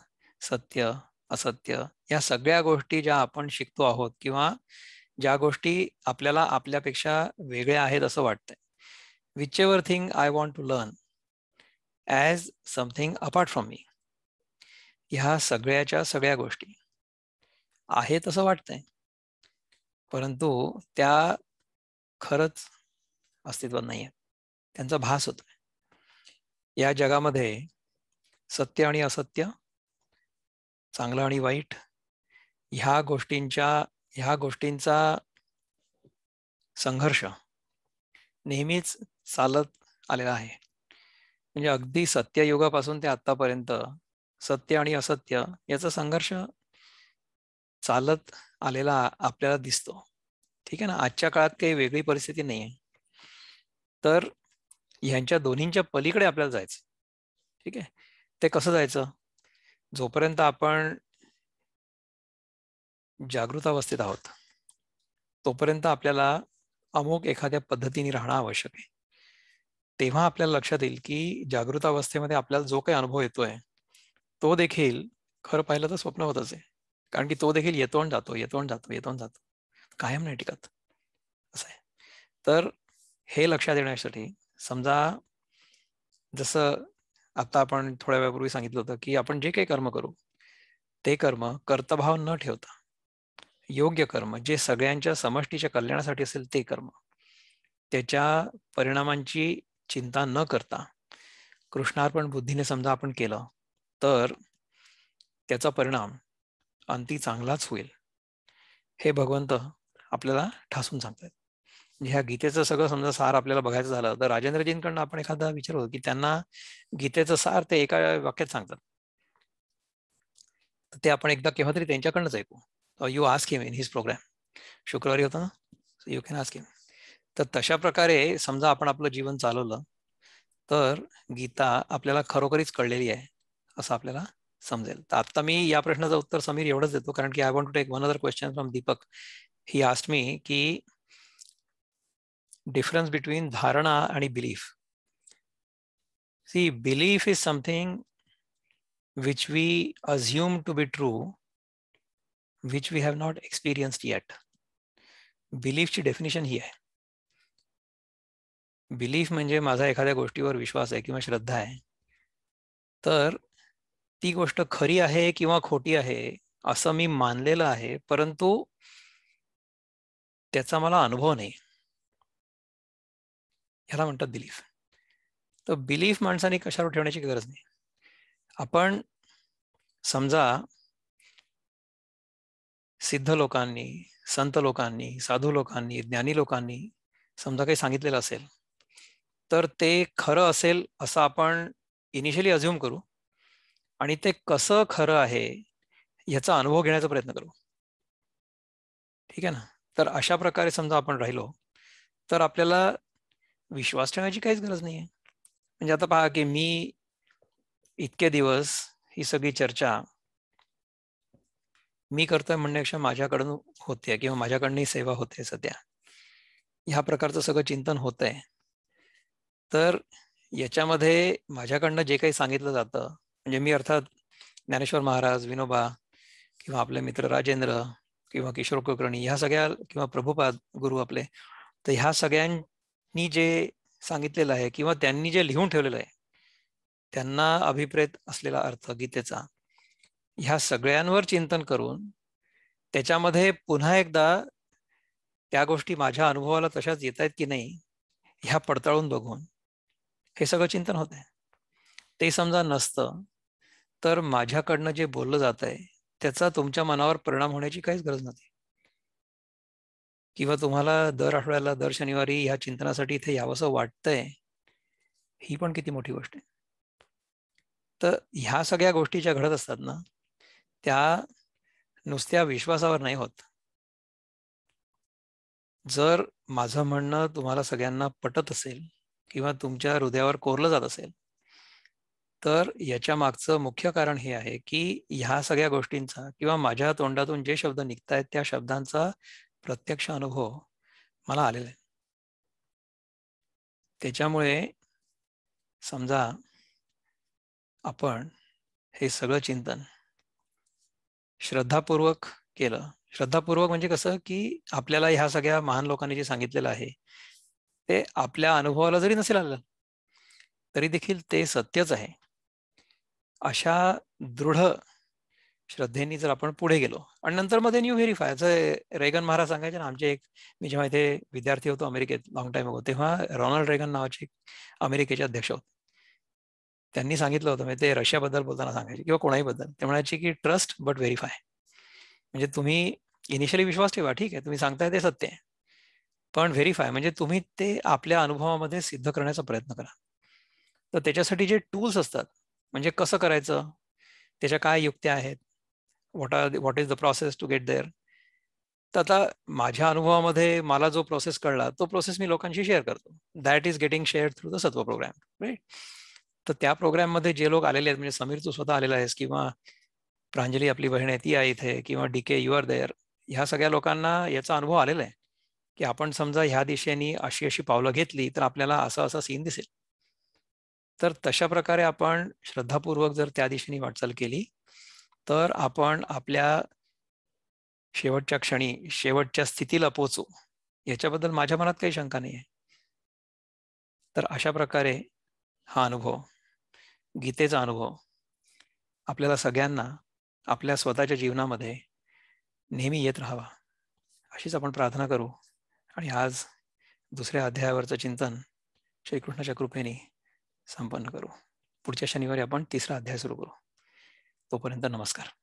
Speaker 1: सत्य असत्य या सगळ्या गोष्टी ज्या आपण शिकतो आहोत किंवा ज्या गोष्टी आपल्याला आपल्यापेक्षा वेगळ्या आहेत असं वाटतंय whichever thing I want to learn as something apart from me ह्या सगळ्याच्या सगळ्या गोष्टी आहेत असं वाटतंय परंतु त्या खरंच अस्तित्वात नाही त्यांचा भास होतो या जगामध्ये सत्य आणि असत्य चांगलं आणि वाईट ह्या गोष्टींच्या ह्या गोष्टींचा संघर्ष नेहमीच चालत आलेला आहे म्हणजे अगदी सत्ययुगापासून ते आतापर्यंत सत्य आणि असत्य याचा संघर्ष चालत आलेला आपल्याला दिसतो ठीक आहे ना आजच्या काळात काही वेगळी परिस्थिती नाही आहे तर ह्यांच्या दोन्हींच्या पलीकडे आपल्याला जायचं ठीक आहे ते कसं जायचं जोपर्यंत आपण जागृत अवस्थेत आहोत तोपर्यंत आपल्याला अमुक एखाद्या पद्धतीने राहणं आवश्यक आहे तेव्हा आपल्याला लक्षात येईल की जागृत अवस्थेमध्ये आपल्याला जो काही अनुभव येतोय तो देखील खरं पाहिलं तर स्वप्न होतच आहे कारण की तो देखील येतो आणि जातो येतो आणि जातो येतो आणि जातो कायम नाही टिकत असं आहे तर हे लक्षात येण्यासाठी समजा जसं आता आपण थोड्या वेळापूर्वी सांगितलं होतं की आपण जे काही कर्म करू ते कर्म कर्तभाव न ठेवता योग्य कर्म जे सगळ्यांच्या समष्टीच्या कल्याणासाठी असेल ते कर्म त्याच्या परिणामांची चिंता न करता कृष्णार्पण बुद्धीने समजा आपण केलं तर त्याचा परिणाम अंती चांगलाच होईल हे भगवंत आपल्याला ठासून सांगतात म्हणजे ह्या गीतेचं सगळं समजा सार आपल्याला बघायचं झालं तर राजेंद्रजींकडनं आपण एखादा विचारू की त्यांना गीतेचं सार ते एका वाक्यात सांगतात ते आपण एकदा केव्हा तरी त्यांच्याकडनंच ऐकू you ask him in his programme शुक्रवारी होता ना यू कॅन आस्क हिम तर तशा प्रकारे समजा आपण आपलं जीवन चालवलं तर गीता आपल्याला खरोखरीच कळलेली आहे असं आपल्याला समजेल तर आता मी या प्रश्नाचं उत्तर समीर एवढंच देतो कारण की I want to take one other question from Deepak he asked me की डिफरन्स बिटवीन धारणा आणि belief see belief is something which we assume to be true which we have not experienced yet बिलीफची डेफिनेशन ही आहे belief म्हणजे माझा एखाद्या गोष्टीवर विश्वास आहे किंवा श्रद्धा आहे तर ती गोष्ट खरी आहे किंवा खोटी आहे असं मी मानलेलं आहे परंतु त्याचा मला अनुभव नाही ह्याला म्हणतात बिलीफ तर बिलीफ माणसाने कशावर ठेवण्याची गरज नाही आपण समजा सिद्ध लोकांनी संत लोकांनी साधू लोकांनी ज्ञानी लोकांनी समजा काही सांगितलेलं असेल तर ते खरं असेल असं आपण इनिशियली अझ्युम करू आणि ते कसं खरं आहे याचा अनुभव घेण्याचा प्रयत्न करू ठीक आहे ना तर अशा प्रकारे समजा आपण राहिलो तर आपल्याला विश्वास ठेवण्याची काहीच गरज नाही आहे म्हणजे आता पहा की मी इतके दिवस ही सगळी चर्चा मी करतोय म्हणण्यापेक्षा माझ्याकडून होते किंवा माझ्याकडनं सेवा होते सध्या ह्या प्रकारचं सगळं चिंतन होत आहे तर याच्यामध्ये माझ्याकडनं जे काही सांगितलं जातं म्हणजे मी अर्थात ज्ञानेश्वर महाराज विनोबा किंवा आपले मित्र राजेंद्र किंवा किशोर कुलकर्णी ह्या सगळ्या किंवा प्रभुपाद गुरु आपले तर ह्या सगळ्यांनी जे सांगितलेलं आहे किंवा त्यांनी जे लिहून ठेवलेलं आहे त्यांना अभिप्रेत असलेला अर्थ गीतेचा ह्या सगळ्यांवर चिंतन करून त्याच्यामध्ये पुन्हा एकदा त्या गोष्टी माझ्या अनुभवाला तशाच येत आहेत की नाही ह्या पडताळून बघून हे सगळं चिंतन होत आहे ते समजा नसतं तर माझ्याकडनं जे बोललं जात आहे त्याचा तुमच्या मनावर परिणाम होण्याची काहीच गरज नाही किंवा तुम्हाला दर आठवड्याला दर शनिवारी ह्या चिंतनासाठी इथे यावंसं वाटतंय ही पण किती मोठी गोष्ट आहे तर ह्या सगळ्या गोष्टी ज्या घडत असतात ना त्या नुसत्या विश्वासावर नाही होत जर माझं म्हणणं तुम्हाला सगळ्यांना पटत असेल किंवा तुमच्या हृदयावर कोरलं जात असेल तर याच्या मागचं मुख्य कारण हे आहे की ह्या सगळ्या गोष्टींचा किंवा माझ्या तोंडातून जे शब्द निघत आहेत त्या शब्दांचा प्रत्यक्ष अनुभव मला आलेला आहे त्याच्यामुळे समजा आपण हे सगळं चिंतन श्रद्धापूर्वक केलं श्रद्धापूर्वक म्हणजे कसं की आपल्याला ह्या सगळ्या महान लोकांनी जे सांगितलेलं आहे ते आपल्या अनुभवाला जरी नसेल आलं तरी देखील ते सत्यच आहे अशा दृढ श्रद्धेनी जर आपण पुढे गेलो आणि नंतर मध्ये न्यू व्हेरीफाय असं रेगन महाराज सांगायचे ना आमचे एक मी जेव्हा इथे विद्यार्थी होतो अमेरिकेत लॉंग टाइम होतो तेव्हा रॉनाल्ड रेगन नावाचे अमेरिकेचे अध्यक्ष होते त्यांनी सांगितलं होतं म्हणजे ते रशियाबद्दल बोलताना सांगायचे किंवा कोणाही बद्दल ते म्हणायचे की ट्रस्ट बट व्हेरीफाय म्हणजे तुम्ही इनिशियली विश्वास ठेवा ठीक आहे तुम्ही सांगताय ते सत्य आहे पण व्हेरीफाय म्हणजे तुम्ही ते आपल्या अनुभवामध्ये सिद्ध करण्याचा प्रयत्न करा तर त्याच्यासाठी जे टूल्स असतात म्हणजे कसं करायचं त्याच्या काय युक्त्या आहेत what are what is the process to get there तर आता माझ्या अनुभवामध्ये मला जो प्रोसेस कळला तो प्रोसेस मी लोकांशी शेअर करतो that is getting share through the Sattva programme right तर त्या प्रोग्राममध्ये जे लोक आलेले आहेत म्हणजे समीर तू स्वतः आलेला आहेस किंवा प्रांजली आपली बहीण आहे ती आहे इथे किंवा डी के यू देअर ह्या सगळ्या लोकांना याचा अनुभव आलेला आहे की आपण समजा ह्या दिशेने अशी अशी पावलं घेतली तर आपल्याला असा असा सीन दिसेल तर तशा प्रकारे आपण श्रद्धापूर्वक जर त्या दिशेने वाटचाल केली तर आपण आपल्या शेवटच्या क्षणी शेवटच्या स्थितीला पोचू याच्याबद्दल माझ्या मनात काही शंका नाही आहे तर अशा प्रकारे हा अनुभव गीतेचा अनुभव आपल्याला सगळ्यांना आपल्या स्वतःच्या जीवनामध्ये नेहमी येत राहावा अशीच आपण प्रार्थना करू आणि आज दुसऱ्या अध्यायावरचं चिंतन श्रीकृष्णाच्या कृपेने संपन्न करू पुढच्या शनिवारी आपण तिसरा अध्याय सुरू करू तोपर्यंत नमस्कार